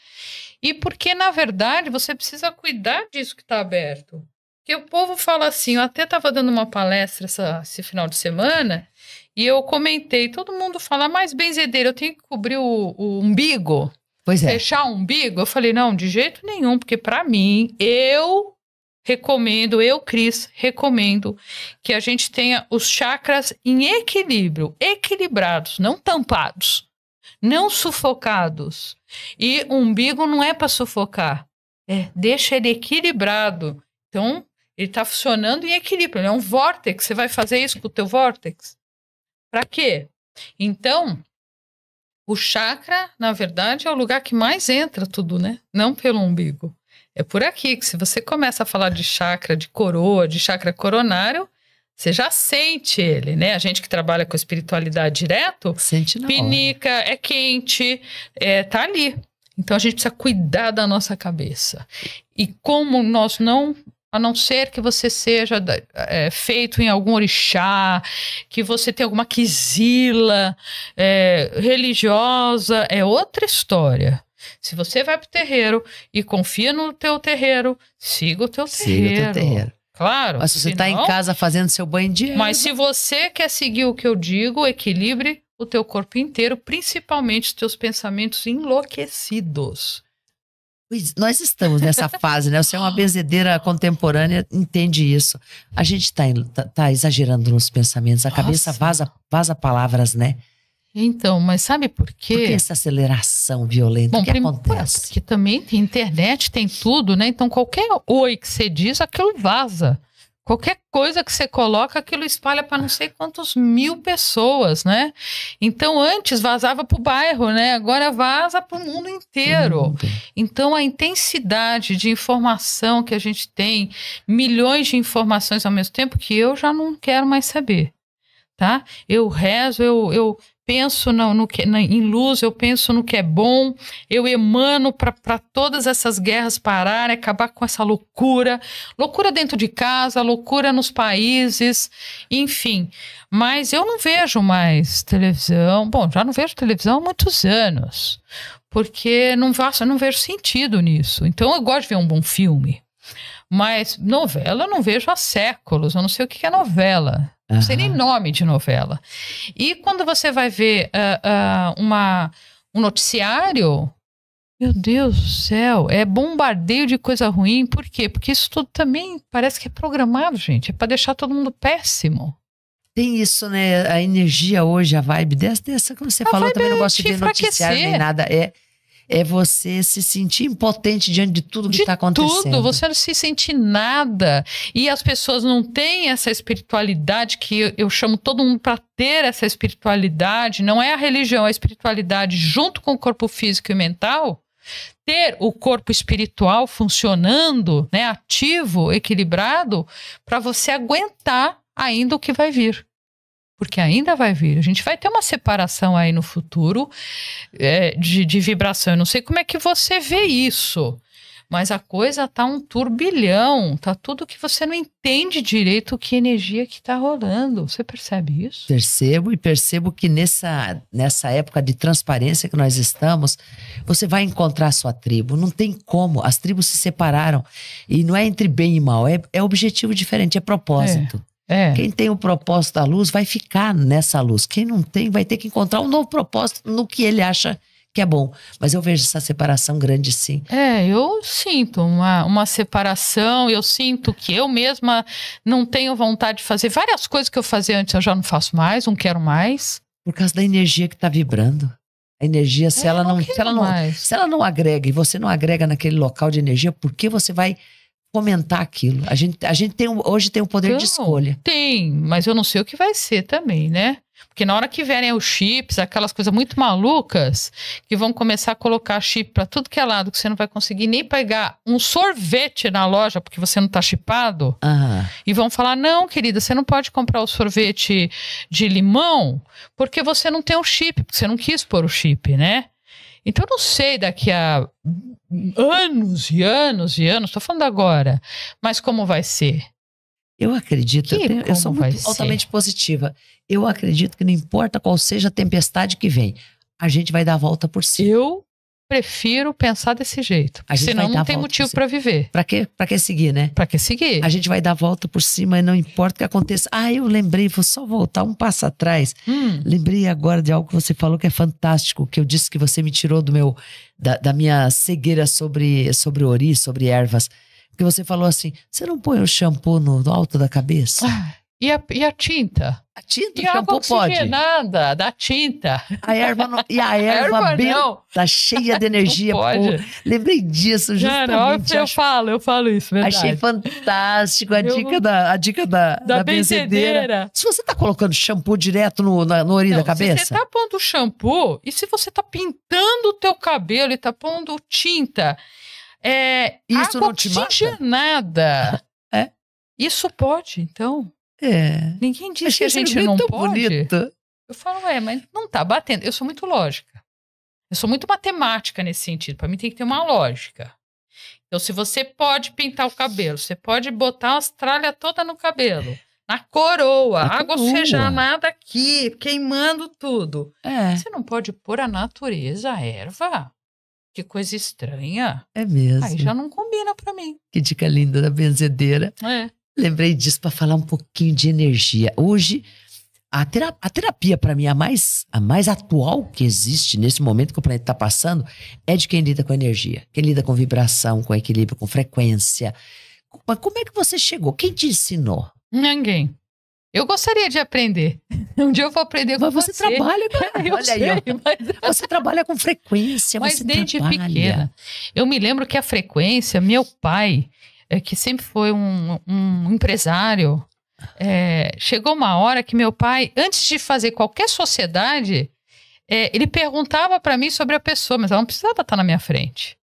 E porque, na verdade, você precisa cuidar disso que está aberto. Porque o povo fala assim, eu até estava dando uma palestra essa, esse final de semana, e eu comentei, todo mundo fala, ah, mas benzedeira, eu tenho que cobrir o, o umbigo? Pois é. Fechar o umbigo? Eu falei, não, de jeito nenhum, porque para mim, eu recomendo, eu, Cris, recomendo que a gente tenha os chakras em equilíbrio, equilibrados, não tampados, não sufocados. E o umbigo não é para sufocar, é deixa ele equilibrado. Então, ele está funcionando em equilíbrio, ele é um vórtex. Você vai fazer isso com o teu vórtex? Para quê? Então, o chakra, na verdade, é o lugar que mais entra tudo, né? Não pelo umbigo. É por aqui que se você começa a falar de chakra de coroa, de chakra coronário, você já sente ele, né? A gente que trabalha com espiritualidade direto, sente pinica, hora. é quente, é, tá ali. Então a gente precisa cuidar da nossa cabeça. E como nós não a não ser que você seja é, feito em algum orixá, que você tenha alguma quisila é, religiosa, é outra história. Se você vai pro terreiro e confia no teu terreiro, siga o teu terreiro. Siga o teu terreiro. Claro. Mas se você está em casa fazendo seu banho de Mas se você quer seguir o que eu digo, equilibre o teu corpo inteiro, principalmente os teus pensamentos enlouquecidos. nós estamos nessa fase, né? Você é uma benzedeira contemporânea, entende isso. A gente está tá, tá exagerando nos pensamentos, a Nossa. cabeça vaza, vaza palavras, né? Então, mas sabe por quê? Por que essa aceleração violenta Bom, que primeiro, acontece? Porque também tem internet, tem tudo, né? Então qualquer oi que você diz, aquilo vaza. Qualquer coisa que você coloca, aquilo espalha para não sei quantos mil pessoas, né? Então, antes vazava para o bairro, né? Agora vaza para o mundo inteiro. Então, a intensidade de informação que a gente tem, milhões de informações ao mesmo tempo, que eu já não quero mais saber, tá? Eu rezo, eu, eu penso no, no que, na, em luz, eu penso no que é bom, eu emano para todas essas guerras pararem, acabar com essa loucura, loucura dentro de casa, loucura nos países, enfim. Mas eu não vejo mais televisão. Bom, já não vejo televisão há muitos anos, porque não, faço, não vejo sentido nisso. Então eu gosto de ver um bom filme. Mas novela eu não vejo há séculos, eu não sei o que é novela. Uhum. Não sei nem nome de novela. E quando você vai ver uh, uh, uma, um noticiário, meu Deus do céu, é bombardeio de coisa ruim. Por quê? Porque isso tudo também parece que é programado, gente. É para deixar todo mundo péssimo. Tem isso, né? A energia hoje, a vibe dessa, dessa que você a falou, também não é gosto de ver noticiário nem nada. É, é você se sentir impotente diante de tudo que está acontecendo. Tudo, você não se sente nada. E as pessoas não têm essa espiritualidade que eu, eu chamo todo mundo para ter essa espiritualidade. Não é a religião, é a espiritualidade junto com o corpo físico e mental. Ter o corpo espiritual funcionando, né, ativo, equilibrado, para você aguentar ainda o que vai vir porque ainda vai vir. A gente vai ter uma separação aí no futuro é, de, de vibração. Eu não sei como é que você vê isso, mas a coisa tá um turbilhão, tá tudo que você não entende direito que energia que tá rolando. Você percebe isso? Percebo e percebo que nessa, nessa época de transparência que nós estamos, você vai encontrar a sua tribo. Não tem como. As tribos se separaram. E não é entre bem e mal, é, é objetivo diferente, é propósito. É. É. Quem tem o propósito da luz vai ficar nessa luz. Quem não tem vai ter que encontrar um novo propósito no que ele acha que é bom. Mas eu vejo essa separação grande, sim. É, eu sinto uma, uma separação, eu sinto que eu mesma não tenho vontade de fazer. Várias coisas que eu fazia antes eu já não faço mais, não quero mais. Por causa da energia que está vibrando. A energia, se, é, ela não, não se, ela não, se ela não agrega e você não agrega naquele local de energia, por que você vai comentar aquilo. A gente, a gente tem hoje tem o poder de escolha. Tem, mas eu não sei o que vai ser também, né? Porque na hora que vierem os chips, aquelas coisas muito malucas, que vão começar a colocar chip para tudo que é lado, que você não vai conseguir nem pegar um sorvete na loja porque você não tá chipado. E vão falar: não, querida, você não pode comprar o sorvete de limão porque você não tem o um chip, porque você não quis pôr o chip, né? Então, eu não sei daqui a anos e anos e anos, estou falando agora, mas como vai ser? Eu acredito, que, eu, tenho, eu sou muito altamente positiva. Eu acredito que não importa qual seja a tempestade que vem, a gente vai dar a volta por cima. Eu prefiro pensar desse jeito. Senão não tem motivo para viver. Para que Para que seguir, né? Para que seguir? A gente vai dar volta por cima e não importa o que aconteça. Ah, eu lembrei, vou só voltar um passo atrás. Hum. Lembrei agora de algo que você falou que é fantástico, que eu disse que você me tirou do meu da, da minha cegueira sobre sobre ori, sobre ervas. Porque você falou assim: "Você não põe o shampoo no, no alto da cabeça?" Ah. E a, e a, tinta? A tinta, e o shampoo pode? E nada da tinta. A erva não, e a erva, a erva tá cheia de energia. pode. Pô, lembrei disso justamente. Não, não, eu, acho, falo, eu falo isso, verdade. Achei fantástico a eu, dica da a dica da, da, da benzedeira. benzedeira. Se você está colocando shampoo direto no, na, no orelha não, da cabeça... Se você está pondo shampoo e se você está pintando o teu cabelo e está pondo tinta... É, isso água não te oxigenada. É? Isso pode, então... É. Ninguém diz que a gente não pode. Bonito. Eu falo, é, mas não tá batendo. Eu sou muito lógica. Eu sou muito matemática nesse sentido. Para mim tem que ter uma lógica. Então, se você pode pintar o cabelo, você pode botar a tralhas toda no cabelo. Na coroa, na água oxigenada aqui, queimando tudo. É. Você não pode pôr a natureza, a erva. Que coisa estranha. É mesmo. Aí já não combina para mim. Que dica linda da benzedeira. É. Lembrei disso para falar um pouquinho de energia. Hoje, a, terapia, a terapia para mim, a mais, a mais atual que existe nesse momento que o planeta está passando, é de quem lida com energia, quem lida com vibração, com equilíbrio, com frequência. Mas como é que você chegou? Quem te ensinou? Ninguém. Eu gostaria de aprender. Um dia eu vou aprender com mas você. Mas você trabalha, com... Eu Olha sei, aí, mas... Você trabalha com frequência, mas desde trabalha. pequena. Eu me lembro que a frequência, meu pai, é, que sempre foi um, um empresário, é, chegou uma hora que meu pai, antes de fazer qualquer sociedade, é, ele perguntava para mim sobre a pessoa, mas ela não precisava estar na minha frente.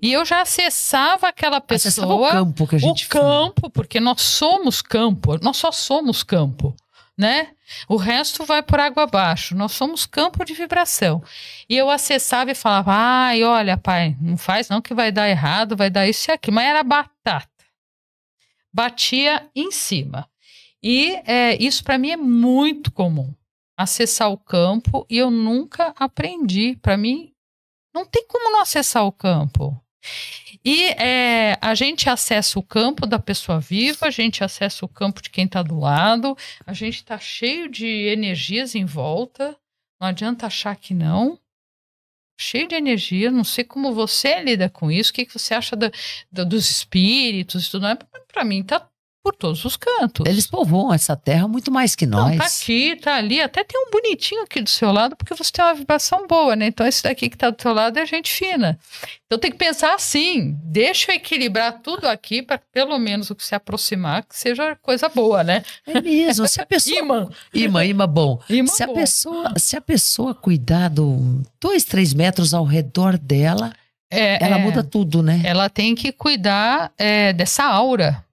E eu já acessava aquela pessoa. Acessava o campo que a gente O campo, porque nós somos campo, nós só somos campo né? O resto vai por água abaixo. Nós somos campo de vibração. E eu acessava e falava: ai, olha, pai, não faz não que vai dar errado, vai dar isso e aquilo. Mas era batata. Batia em cima. E é, isso para mim é muito comum. Acessar o campo e eu nunca aprendi. Para mim, não tem como não acessar o campo. E é, a gente acessa o campo da pessoa viva, a gente acessa o campo de quem está do lado, a gente está cheio de energias em volta, não adianta achar que não. Cheio de energia, não sei como você lida com isso, o que, que você acha dos espíritos e tudo mais. Para mim, tá por todos os cantos. Eles povoam essa terra muito mais que nós. Não, tá aqui, tá ali, até tem um bonitinho aqui do seu lado, porque você tem uma vibração boa, né? Então esse daqui que tá do seu lado é gente fina. Então tem que pensar assim, deixa eu equilibrar tudo aqui para pelo menos o que se aproximar que seja coisa boa, né? É mesmo, se a pessoa... imã. Imã, imã bom. Imã se, bom. A pessoa, se a pessoa cuidar do dois, três metros ao redor dela... É, ela é, muda tudo, né? Ela tem que cuidar é, dessa aura,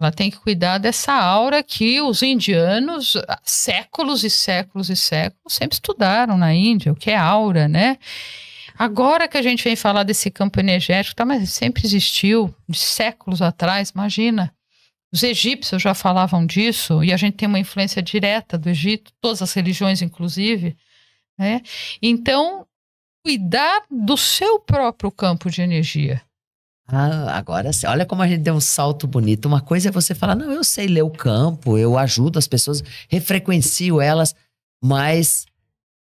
ela tem que cuidar dessa aura que os indianos, séculos e séculos e séculos, sempre estudaram na Índia, o que é aura, né? Agora que a gente vem falar desse campo energético, tá, mas sempre existiu, de séculos atrás, imagina. Os egípcios já falavam disso, e a gente tem uma influência direta do Egito, todas as religiões, inclusive. Né? Então, cuidar do seu próprio campo de energia. Ah, agora sim. Olha como a gente deu um salto bonito. Uma coisa é você falar, não, eu sei ler o campo, eu ajudo as pessoas, refrequencio elas, mas.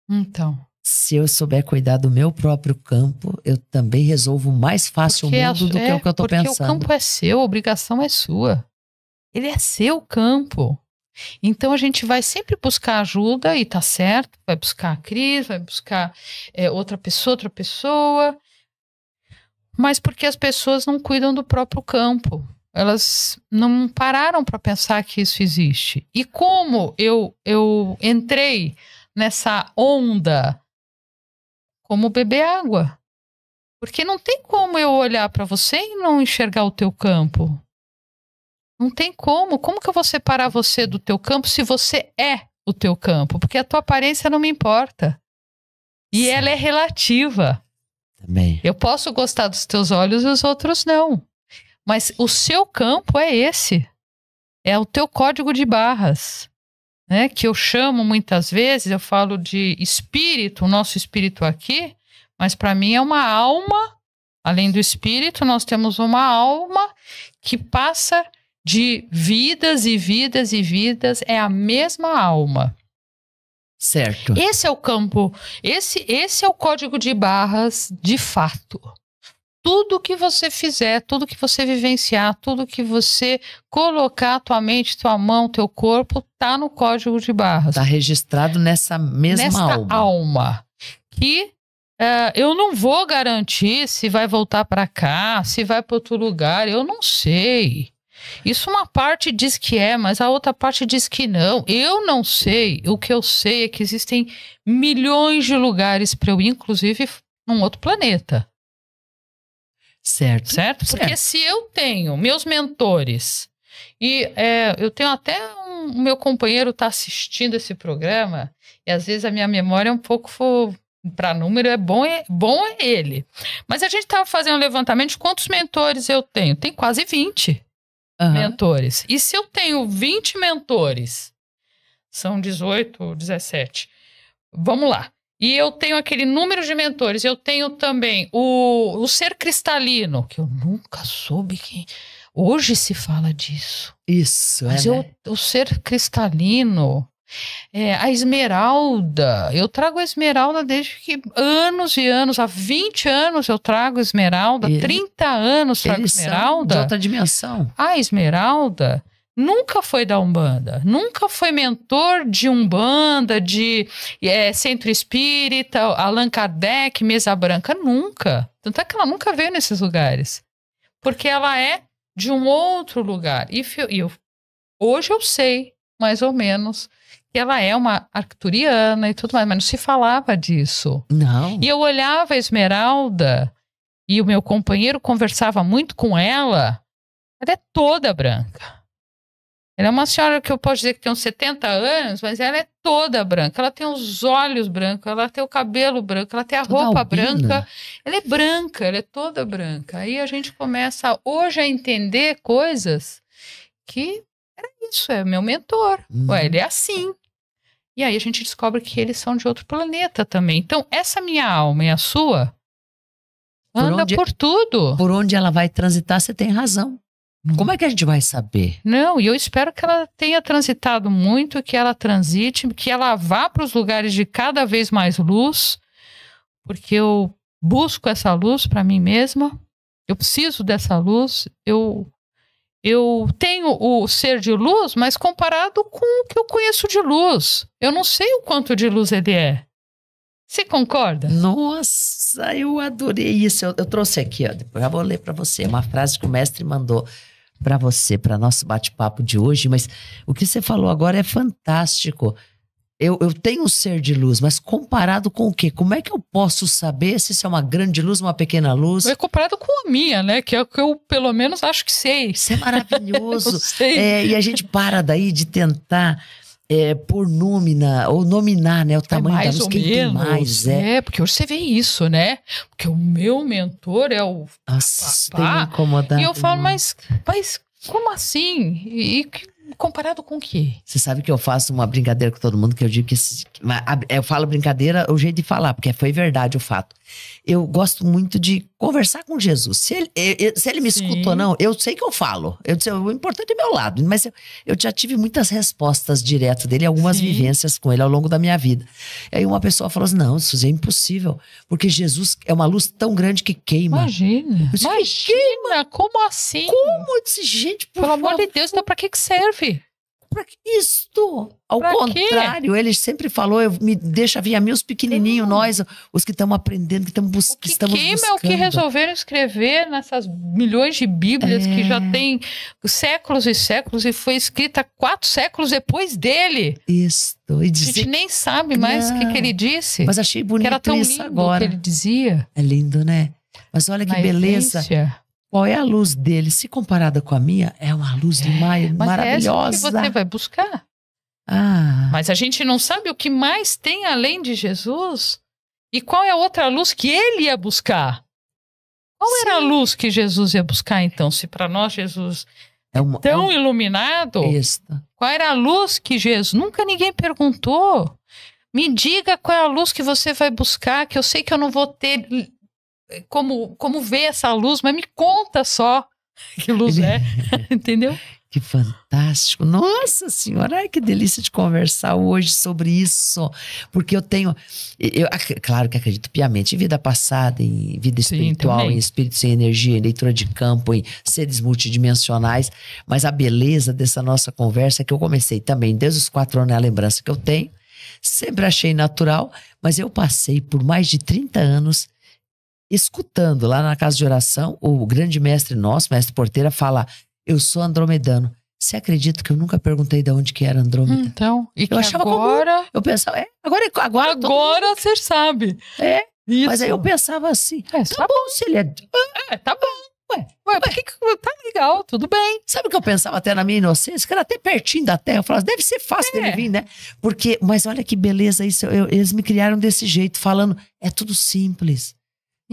Então. Se eu souber cuidar do meu próprio campo, eu também resolvo mais fácil porque o mundo a, do é, que é o que eu tô porque pensando. Porque o campo é seu, a obrigação é sua. Ele é seu campo. Então a gente vai sempre buscar ajuda e tá certo, vai buscar a Cris, vai buscar é, outra pessoa, outra pessoa mas porque as pessoas não cuidam do próprio campo. Elas não pararam para pensar que isso existe. E como eu, eu entrei nessa onda como beber água. Porque não tem como eu olhar para você e não enxergar o teu campo. Não tem como. Como que eu vou separar você do teu campo se você é o teu campo? Porque a tua aparência não me importa. E Sim. ela é relativa. Também. Eu posso gostar dos teus olhos e os outros não. Mas o seu campo é esse. É o teu código de barras. Né? Que eu chamo muitas vezes, eu falo de espírito, o nosso espírito aqui, mas para mim é uma alma. Além do espírito, nós temos uma alma que passa de vidas e vidas e vidas, é a mesma alma. Certo. Esse é o campo, esse, esse é o código de barras de fato. Tudo que você fizer, tudo que você vivenciar, tudo que você colocar tua mente, tua mão, teu corpo, tá no código de barras. Tá registrado nessa mesma Nesta alma. alma. Que uh, eu não vou garantir se vai voltar para cá, se vai para outro lugar, eu não sei. Isso uma parte diz que é, mas a outra parte diz que não. Eu não sei. O que eu sei é que existem milhões de lugares para eu ir, inclusive num outro planeta. Certo. Certo? Porque certo. se eu tenho meus mentores e é, eu tenho até um meu companheiro está assistindo esse programa e às vezes a minha memória é um pouco para número é bom é bom é ele. Mas a gente estava fazendo um levantamento de quantos mentores eu tenho. Tem quase 20 uhum. mentores. E se eu tenho 20 mentores, são 18 ou 17. Vamos lá. E eu tenho aquele número de mentores, eu tenho também o, o ser cristalino, que eu nunca soube que. Hoje se fala disso. Isso, Mas é. Né? o ser cristalino, é, a esmeralda, eu trago a esmeralda desde que anos e anos, há 20 anos eu trago esmeralda, Ele, 30 anos trago esmeralda. de outra dimensão. A esmeralda nunca foi da Umbanda, nunca foi mentor de Umbanda, de é, centro espírita, Allan Kardec, Mesa Branca, nunca. Tanto é que ela nunca veio nesses lugares, porque ela é de um outro lugar. E, eu, hoje eu sei mais ou menos, que ela é uma arcturiana e tudo mais, mas não se falava disso. Não. E eu olhava a Esmeralda e o meu companheiro conversava muito com ela, ela é toda branca. Ela é uma senhora que eu posso dizer que tem uns 70 anos, mas ela é toda branca. Ela tem os olhos brancos, ela tem o cabelo branco, ela tem a toda roupa albina. branca. Ela é branca, ela é toda branca. Aí a gente começa hoje a entender coisas que era isso, é meu mentor. Uhum. Ué, ele é assim. E aí a gente descobre que eles são de outro planeta também. Então, essa minha alma e a sua por anda onde, por tudo. Por onde ela vai transitar, você tem razão. Hum. Como é que a gente vai saber? Não, e eu espero que ela tenha transitado muito, que ela transite, que ela vá para os lugares de cada vez mais luz, porque eu busco essa luz para mim mesma, eu preciso dessa luz, eu eu tenho o ser de luz, mas comparado com o que eu conheço de luz. Eu não sei o quanto de luz ele é. Você concorda? Nossa, eu adorei isso. Eu, eu trouxe aqui, ó, depois eu vou ler para você. Uma frase que o mestre mandou para você, para nosso bate-papo de hoje, mas o que você falou agora é fantástico. Eu, eu tenho um ser de luz, mas comparado com o quê? Como é que eu posso saber se isso é uma grande luz, uma pequena luz? É comparado com a minha, né? Que é o que eu, pelo menos, acho que sei. Isso é maravilhoso. sei. É, e a gente para daí de tentar é, por númina, ou nominar, né? O é tamanho é da luz, quem menos, tem mais, é. é. porque hoje você vê isso, né? Porque o meu mentor é o Nossa, papá, tem incomodado. E eu falo, mas, mas como assim? E, e Comparado com o quê? Você sabe que eu faço uma brincadeira com todo mundo que eu digo que. Eu falo brincadeira, o jeito de falar, porque foi verdade o fato eu gosto muito de conversar com Jesus. Se ele, eh, eh, se ele me Sim. escuta ou não, eu sei que eu falo. Eu disse, o importante é meu lado. Mas eu, eu já tive muitas respostas direto dele, algumas Sim. vivências com ele ao longo da minha vida. E aí uma pessoa falou assim, não, isso é impossível. Porque Jesus é uma luz tão grande que queima. Imagina. Disse, imagina, que queima. como assim? Como? Eu disse, gente, por Pelo favor. amor de Deus, então pra que que serve? pra isto? Ao pra contrário, quê? ele sempre falou, eu, me deixa vir a mim os pequenininhos, nós, os que estamos aprendendo, que, estamos bus que estamos queima é, buscando. O que resolveram escrever nessas milhões de bíblias é. que já é. tem séculos e séculos e foi escrita quatro séculos depois dele. Isso. E dizer... A gente nem sabe mais o que, que, ele disse. Mas achei bonito que era tão lindo que ele dizia. É lindo, né? Mas olha que Na beleza. Essência. Qual é a luz dele? Se comparada com a minha, é uma luz é, maio, mas é maravilhosa. É que você vai buscar. Ah. Mas a gente não sabe o que mais tem além de Jesus e qual é a outra luz que ele ia buscar. Qual Sim. era a luz que Jesus ia buscar então? Se para nós Jesus é, é uma, é tão é um... iluminado, Esta. qual era a luz que Jesus? Nunca ninguém perguntou. Me diga qual é a luz que você vai buscar, que eu sei que eu não vou ter como, como vê essa luz, mas me conta só que luz é, entendeu? Que fantástico! Nossa senhora, ai, que delícia de conversar hoje sobre isso, porque eu tenho, eu, claro que acredito piamente em vida passada, em vida espiritual, Sim, em espírito sem energia, em leitura de campo, em seres multidimensionais, mas a beleza dessa nossa conversa é que eu comecei também desde os quatro anos é a lembrança que eu tenho, sempre achei natural, mas eu passei por mais de 30 anos escutando lá na casa de oração, o grande mestre nosso, mestre Porteira, fala: Eu sou andromedano. Você acredita que eu nunca perguntei de onde que era Andrômeda? Então, e eu que achava agora... Comum. Eu pensava, é, agora... Agora, agora mundo... você sabe. É, Isso. mas aí eu pensava assim, é, tá, bom, bom se ele é... é tá bom. Ué, ué, ué. Que, tá legal, tudo bem. Sabe o que eu pensava até na minha inocência? Que era até pertinho da Terra. Eu falava, deve ser fácil é. dele vir, né? Porque, mas olha que beleza isso. Eu, eles me criaram desse jeito, falando, é tudo simples.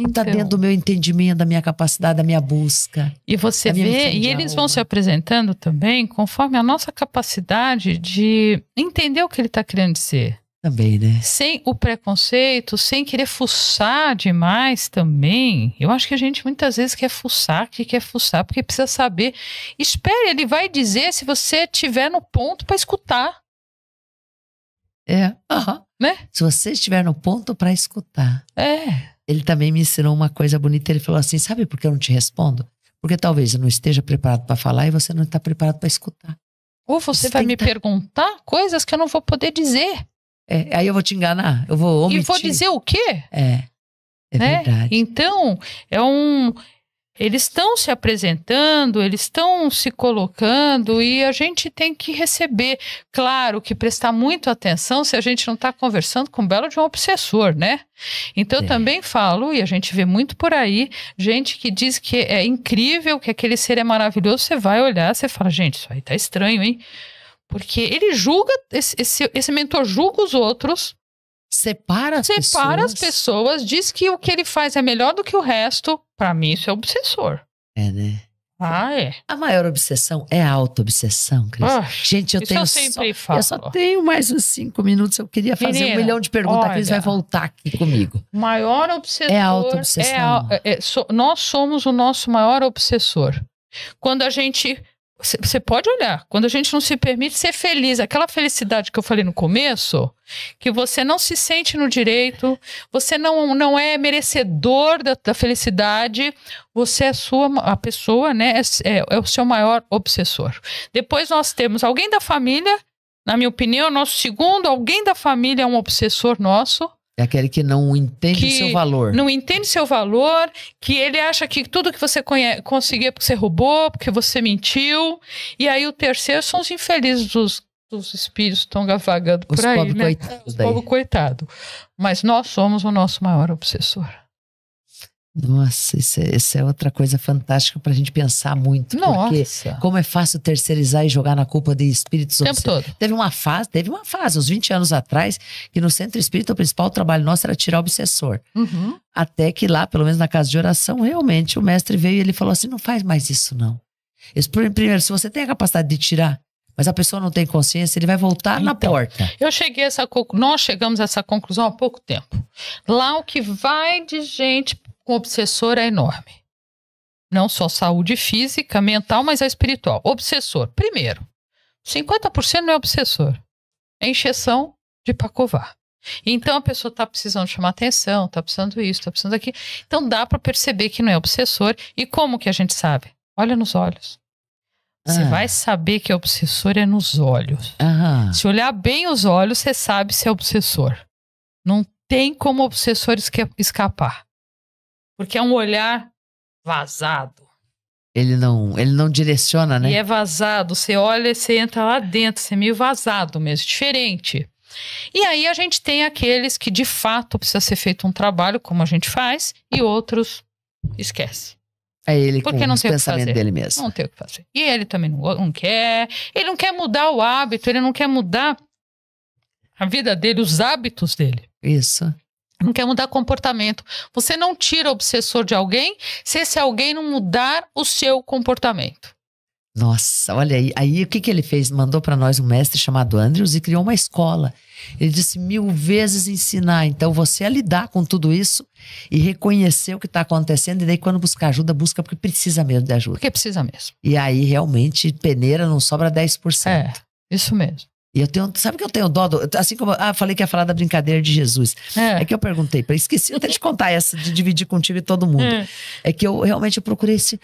Está então, dentro do meu entendimento, da minha capacidade, da minha busca. E você vê, e eles vão se apresentando também conforme a nossa capacidade de entender o que ele está querendo dizer. Também, né? Sem o preconceito, sem querer fuçar demais também. Eu acho que a gente muitas vezes quer fuçar, que quer fuçar, porque precisa saber. Espere, ele vai dizer se você estiver no ponto para escutar. É, uhum. né? Se você estiver no ponto para escutar. É ele também me ensinou uma coisa bonita. Ele falou assim: sabe por que eu não te respondo? Porque talvez eu não esteja preparado para falar e você não está preparado para escutar. Ou você, vai me tá perguntar coisas que eu não vou poder dizer. É, aí eu vou te enganar, eu vou omitir. E vou dizer o quê? É, é né? verdade. Então, é um, eles estão se apresentando, eles estão se colocando e a gente tem que receber. Claro que prestar muito atenção se a gente não está conversando com o belo de um obsessor, né? Então, é. eu também falo, e a gente vê muito por aí, gente que diz que é incrível, que aquele ser é maravilhoso. Você vai olhar, você fala, gente, isso aí tá estranho, hein? Porque ele julga, esse, esse, esse mentor julga os outros Separa as Separa pessoas. Separa as pessoas, diz que o que ele faz é melhor do que o resto. Para mim, isso é obsessor. É, né? Ah, é. A maior obsessão é a auto-obsessão, Cris. Ah, Gente, eu tenho. Eu, sempre só, falo. eu só tenho mais uns cinco minutos. Eu queria fazer Menina, um milhão de perguntas. Olha, a Cris vai voltar aqui comigo. Maior é obsessor. É a auto-obsessão. É é, so, nós somos o nosso maior obsessor. Quando a gente você pode olhar. Quando a gente não se permite ser feliz, aquela felicidade que eu falei no começo, que você não se sente no direito, você não, não é merecedor da, da felicidade, você é sua, a pessoa, né? É, é, é o seu maior obsessor. Depois nós temos alguém da família, na minha opinião, nosso segundo, alguém da família é um obsessor nosso. É aquele que não entende seu valor. Não entende seu valor, que ele acha que tudo que você conseguiu é porque você roubou, porque você mentiu. E aí o terceiro são os infelizes dos, espíritos que estão vagando por os aí, né? Coitados O povo coitado. Mas nós somos o nosso maior obsessor. Nossa, isso é, isso é, outra coisa fantástica para a gente pensar muito. Nossa. Porque como é fácil terceirizar e jogar na culpa de espíritos. O tempo todo. Teve uma fase, teve uma fase, uns 20 anos atrás, que no centro espírita o principal trabalho nosso era tirar o obsessor. Uhum. Até que lá, pelo menos na casa de oração, realmente o mestre veio e ele falou assim: não faz mais isso, não. Disse, Primeiro, se você tem a capacidade de tirar, mas a pessoa não tem consciência, ele vai voltar então, na porta. Eu cheguei a essa nós chegamos a essa conclusão há pouco tempo. Lá o que vai de gente com o obsessor é enorme. Não só saúde física, mental, mas a espiritual. Obsessor, primeiro, 50% não é obsessor. É injeção de pacovar. Então a pessoa está precisando chamar atenção, está precisando isso, está precisando daquilo. Então dá para perceber que não é obsessor. E como que a gente sabe? Olha nos olhos. Você ah. vai saber que é obsessor é nos olhos. Aham. Se olhar bem os olhos, você sabe se é obsessor. Não tem como obsessor escapar. Porque é um olhar vazado. Ele não, ele não direciona, né? E é vazado. Você olha, você entra lá dentro, você é meio vazado mesmo, diferente. E aí a gente tem aqueles que de fato precisa ser feito um trabalho, como a gente faz, e outros esquece. É ele Porque com não tem pensamento o que fazer. dele mesmo. Não tem o que fazer. E ele também não, não quer. Ele não quer mudar o hábito, ele não quer mudar a vida dele, os hábitos dele. Isso não quer mudar comportamento. Você não tira o obsessor de alguém se esse alguém não mudar o seu comportamento. Nossa, olha aí. Aí o que, que ele fez? Mandou para nós um mestre chamado Andrews e criou uma escola. Ele disse mil vezes ensinar. Então você a lidar com tudo isso e reconhecer o que está acontecendo. E daí, quando buscar ajuda, busca porque precisa mesmo de ajuda. Porque precisa mesmo. E aí realmente peneira, não sobra 10%. É, isso mesmo. E eu tenho, sabe que eu tenho dó do, assim como, ah, falei que ia falar da brincadeira de Jesus. É, é que eu perguntei para, esqueci até de contar essa, de dividir contigo e todo mundo. É, é que eu realmente eu procurei esse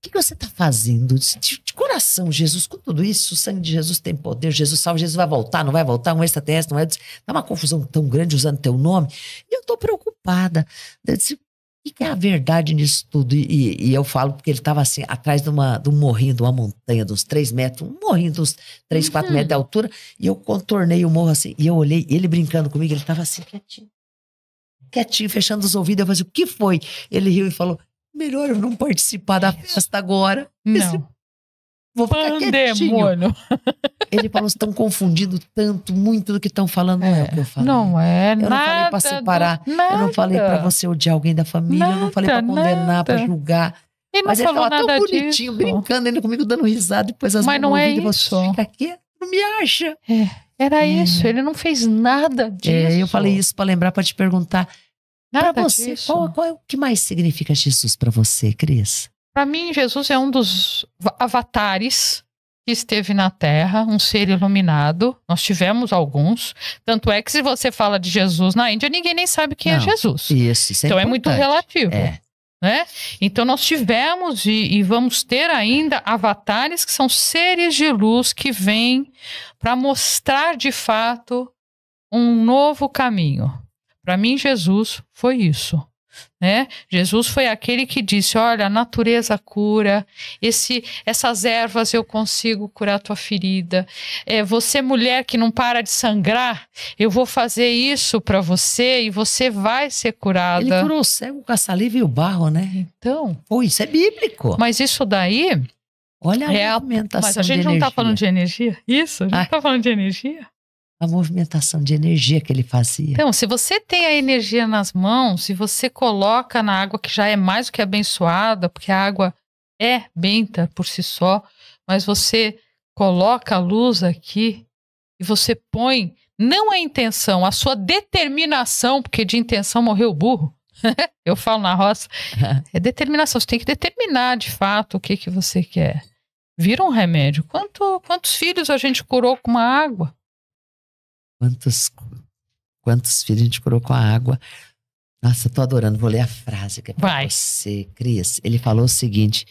o que, que você está fazendo? De, de, coração, Jesus, com tudo isso, o sangue de Jesus tem poder, Jesus salva, Jesus vai voltar, não vai voltar, um extraterrestre, não é. Dá uma confusão tão grande usando teu nome. E eu estou preocupada. Eu disse, que, que é a verdade nisso tudo? E, e eu falo porque ele estava assim, atrás de, uma, de um morrinho, de uma montanha, dos uns três metros, um morrinho de uns três, uhum. quatro metros de altura, e eu contornei o morro assim, e eu olhei, ele brincando comigo, ele estava assim, quietinho, quietinho, fechando os ouvidos, eu falei, assim, o que foi? Ele riu e falou, melhor eu não participar da festa agora. Não. Esse... Vou ficar Pandemônio. quietinho. Ele falou, estão confundindo tanto, muito do que estão falando não é. é o que eu falei. Não é Eu não falei para separar, do, eu não falei para você odiar alguém da família, nada, eu não falei para condenar, para julgar. Ele não Mas falou ele tava nada tão bonitinho, disso. brincando, ele comigo dando risada, depois as Mas não é ouvindo, Você fica aqui, não me acha. É, era é. isso, ele não fez nada disso. É, eu falei isso para lembrar, para te perguntar. Para você, qual, qual é o que mais significa Jesus para você, Cris? Para mim, Jesus é um dos avatares que esteve na Terra, um ser iluminado. Nós tivemos alguns. Tanto é que se você fala de Jesus na Índia, ninguém nem sabe quem é Não, é Jesus. Isso, é então é, é muito relativo. É. Né? Então nós tivemos e, e, vamos ter ainda avatares que são seres de luz que vêm para mostrar de fato um novo caminho. Para mim, Jesus foi isso. Né? Jesus foi aquele que disse: Olha, a natureza cura, esse, essas ervas eu consigo curar tua ferida. É, você, mulher que não para de sangrar, eu vou fazer isso para você e você vai ser curada. Ele curou o cego com a saliva e o barro, né? Então. Pô, isso é bíblico. Mas isso daí. Olha a é a, Mas a gente não está falando de energia? Isso? A gente está ah. falando de energia? a movimentação de energia que ele fazia. Então, se você tem a energia nas mãos, se você coloca na água que já é mais do que abençoada, porque a água é benta por si só, mas você coloca a luz aqui e você põe não a intenção, a sua determinação, porque de intenção morreu o burro. Eu falo na roça, é determinação, você tem que determinar de fato o que que você quer. Vira um remédio. Quanto, quantos filhos a gente curou com uma água? Quantos, quantos filhos a gente com a água. Nossa, tô adorando. Vou ler a frase que é pra Vai. você, Cris. Ele falou o seguinte: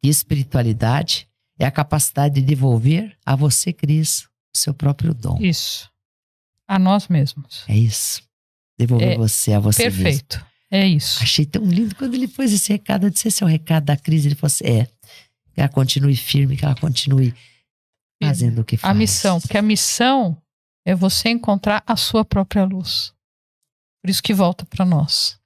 que espiritualidade é a capacidade de devolver a você, Cris, o seu próprio dom. Isso. A nós mesmos. É isso. Devolver é você a você perfeito. Mesmo. É isso. Achei tão lindo quando ele pôs esse recado. Eu disse: esse é o recado da Cris. Ele falou assim: é. Que ela continue firme, que ela continue fazendo o que faz. A missão, porque a missão é você encontrar a sua própria luz. Por isso que volta para nós.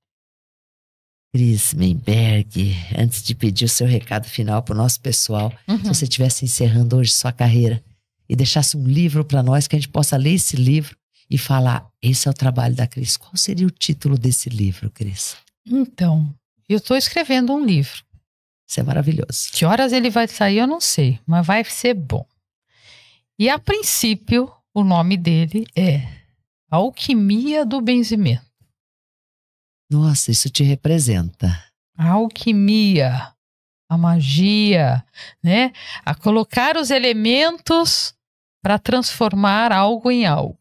Cris Menberg, antes de pedir o seu recado final para o nosso pessoal, uhum. se você estivesse encerrando hoje sua carreira e deixasse um livro para nós, que a gente possa ler esse livro e falar: esse é o trabalho da Cris. Qual seria o título desse livro, Cris? Então, eu estou escrevendo um livro. Isso é maravilhoso. Que horas ele vai sair, eu não sei, mas vai ser bom. E a princípio, o nome dele é Alquimia do Benzimento. Nossa, isso te representa. A alquimia, a magia, né? A colocar os elementos para transformar algo em algo.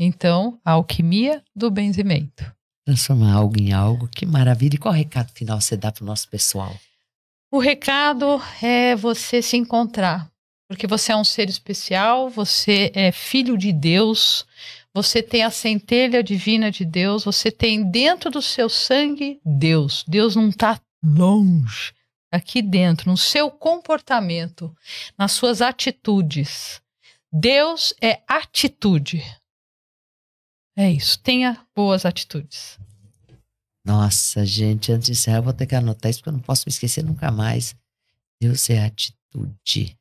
Então, a alquimia do benzimento. Transformar algo em algo, que maravilha. E qual recado final você dá para o nosso pessoal? O recado é você se encontrar, porque você é um ser especial, você é filho de Deus, você tem a centelha divina de Deus, você tem dentro do seu sangue Deus. Deus não está longe, tá aqui dentro, no seu comportamento, nas suas atitudes. Deus é atitude. É isso. Tenha boas atitudes. Nossa, gente, antes de encerrar, eu vou ter que anotar isso porque eu não posso me esquecer nunca mais. Deus é atitude.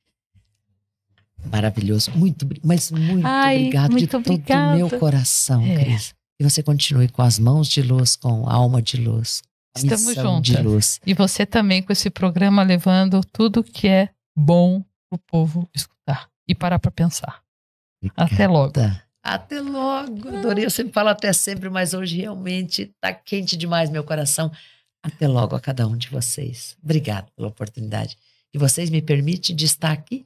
Maravilhoso. Muito, mas muito Ai, obrigado muito de obrigado. todo o meu coração, é. Cris. E você continue com as mãos de luz, com a alma de luz. Estamos juntos E você também com esse programa levando tudo que é bom para o povo escutar e parar para pensar. Obrigada. Até logo. Até logo. Adorei. Eu sempre falo até sempre, mas hoje realmente está quente demais meu coração. Até logo a cada um de vocês. Obrigado pela oportunidade. E vocês me permitem de estar aqui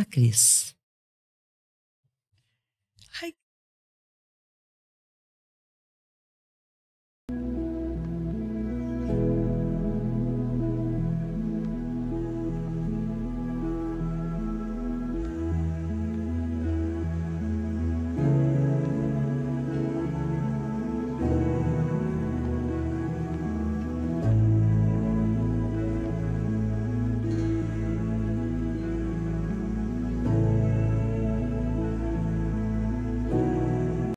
a Cris. Ai.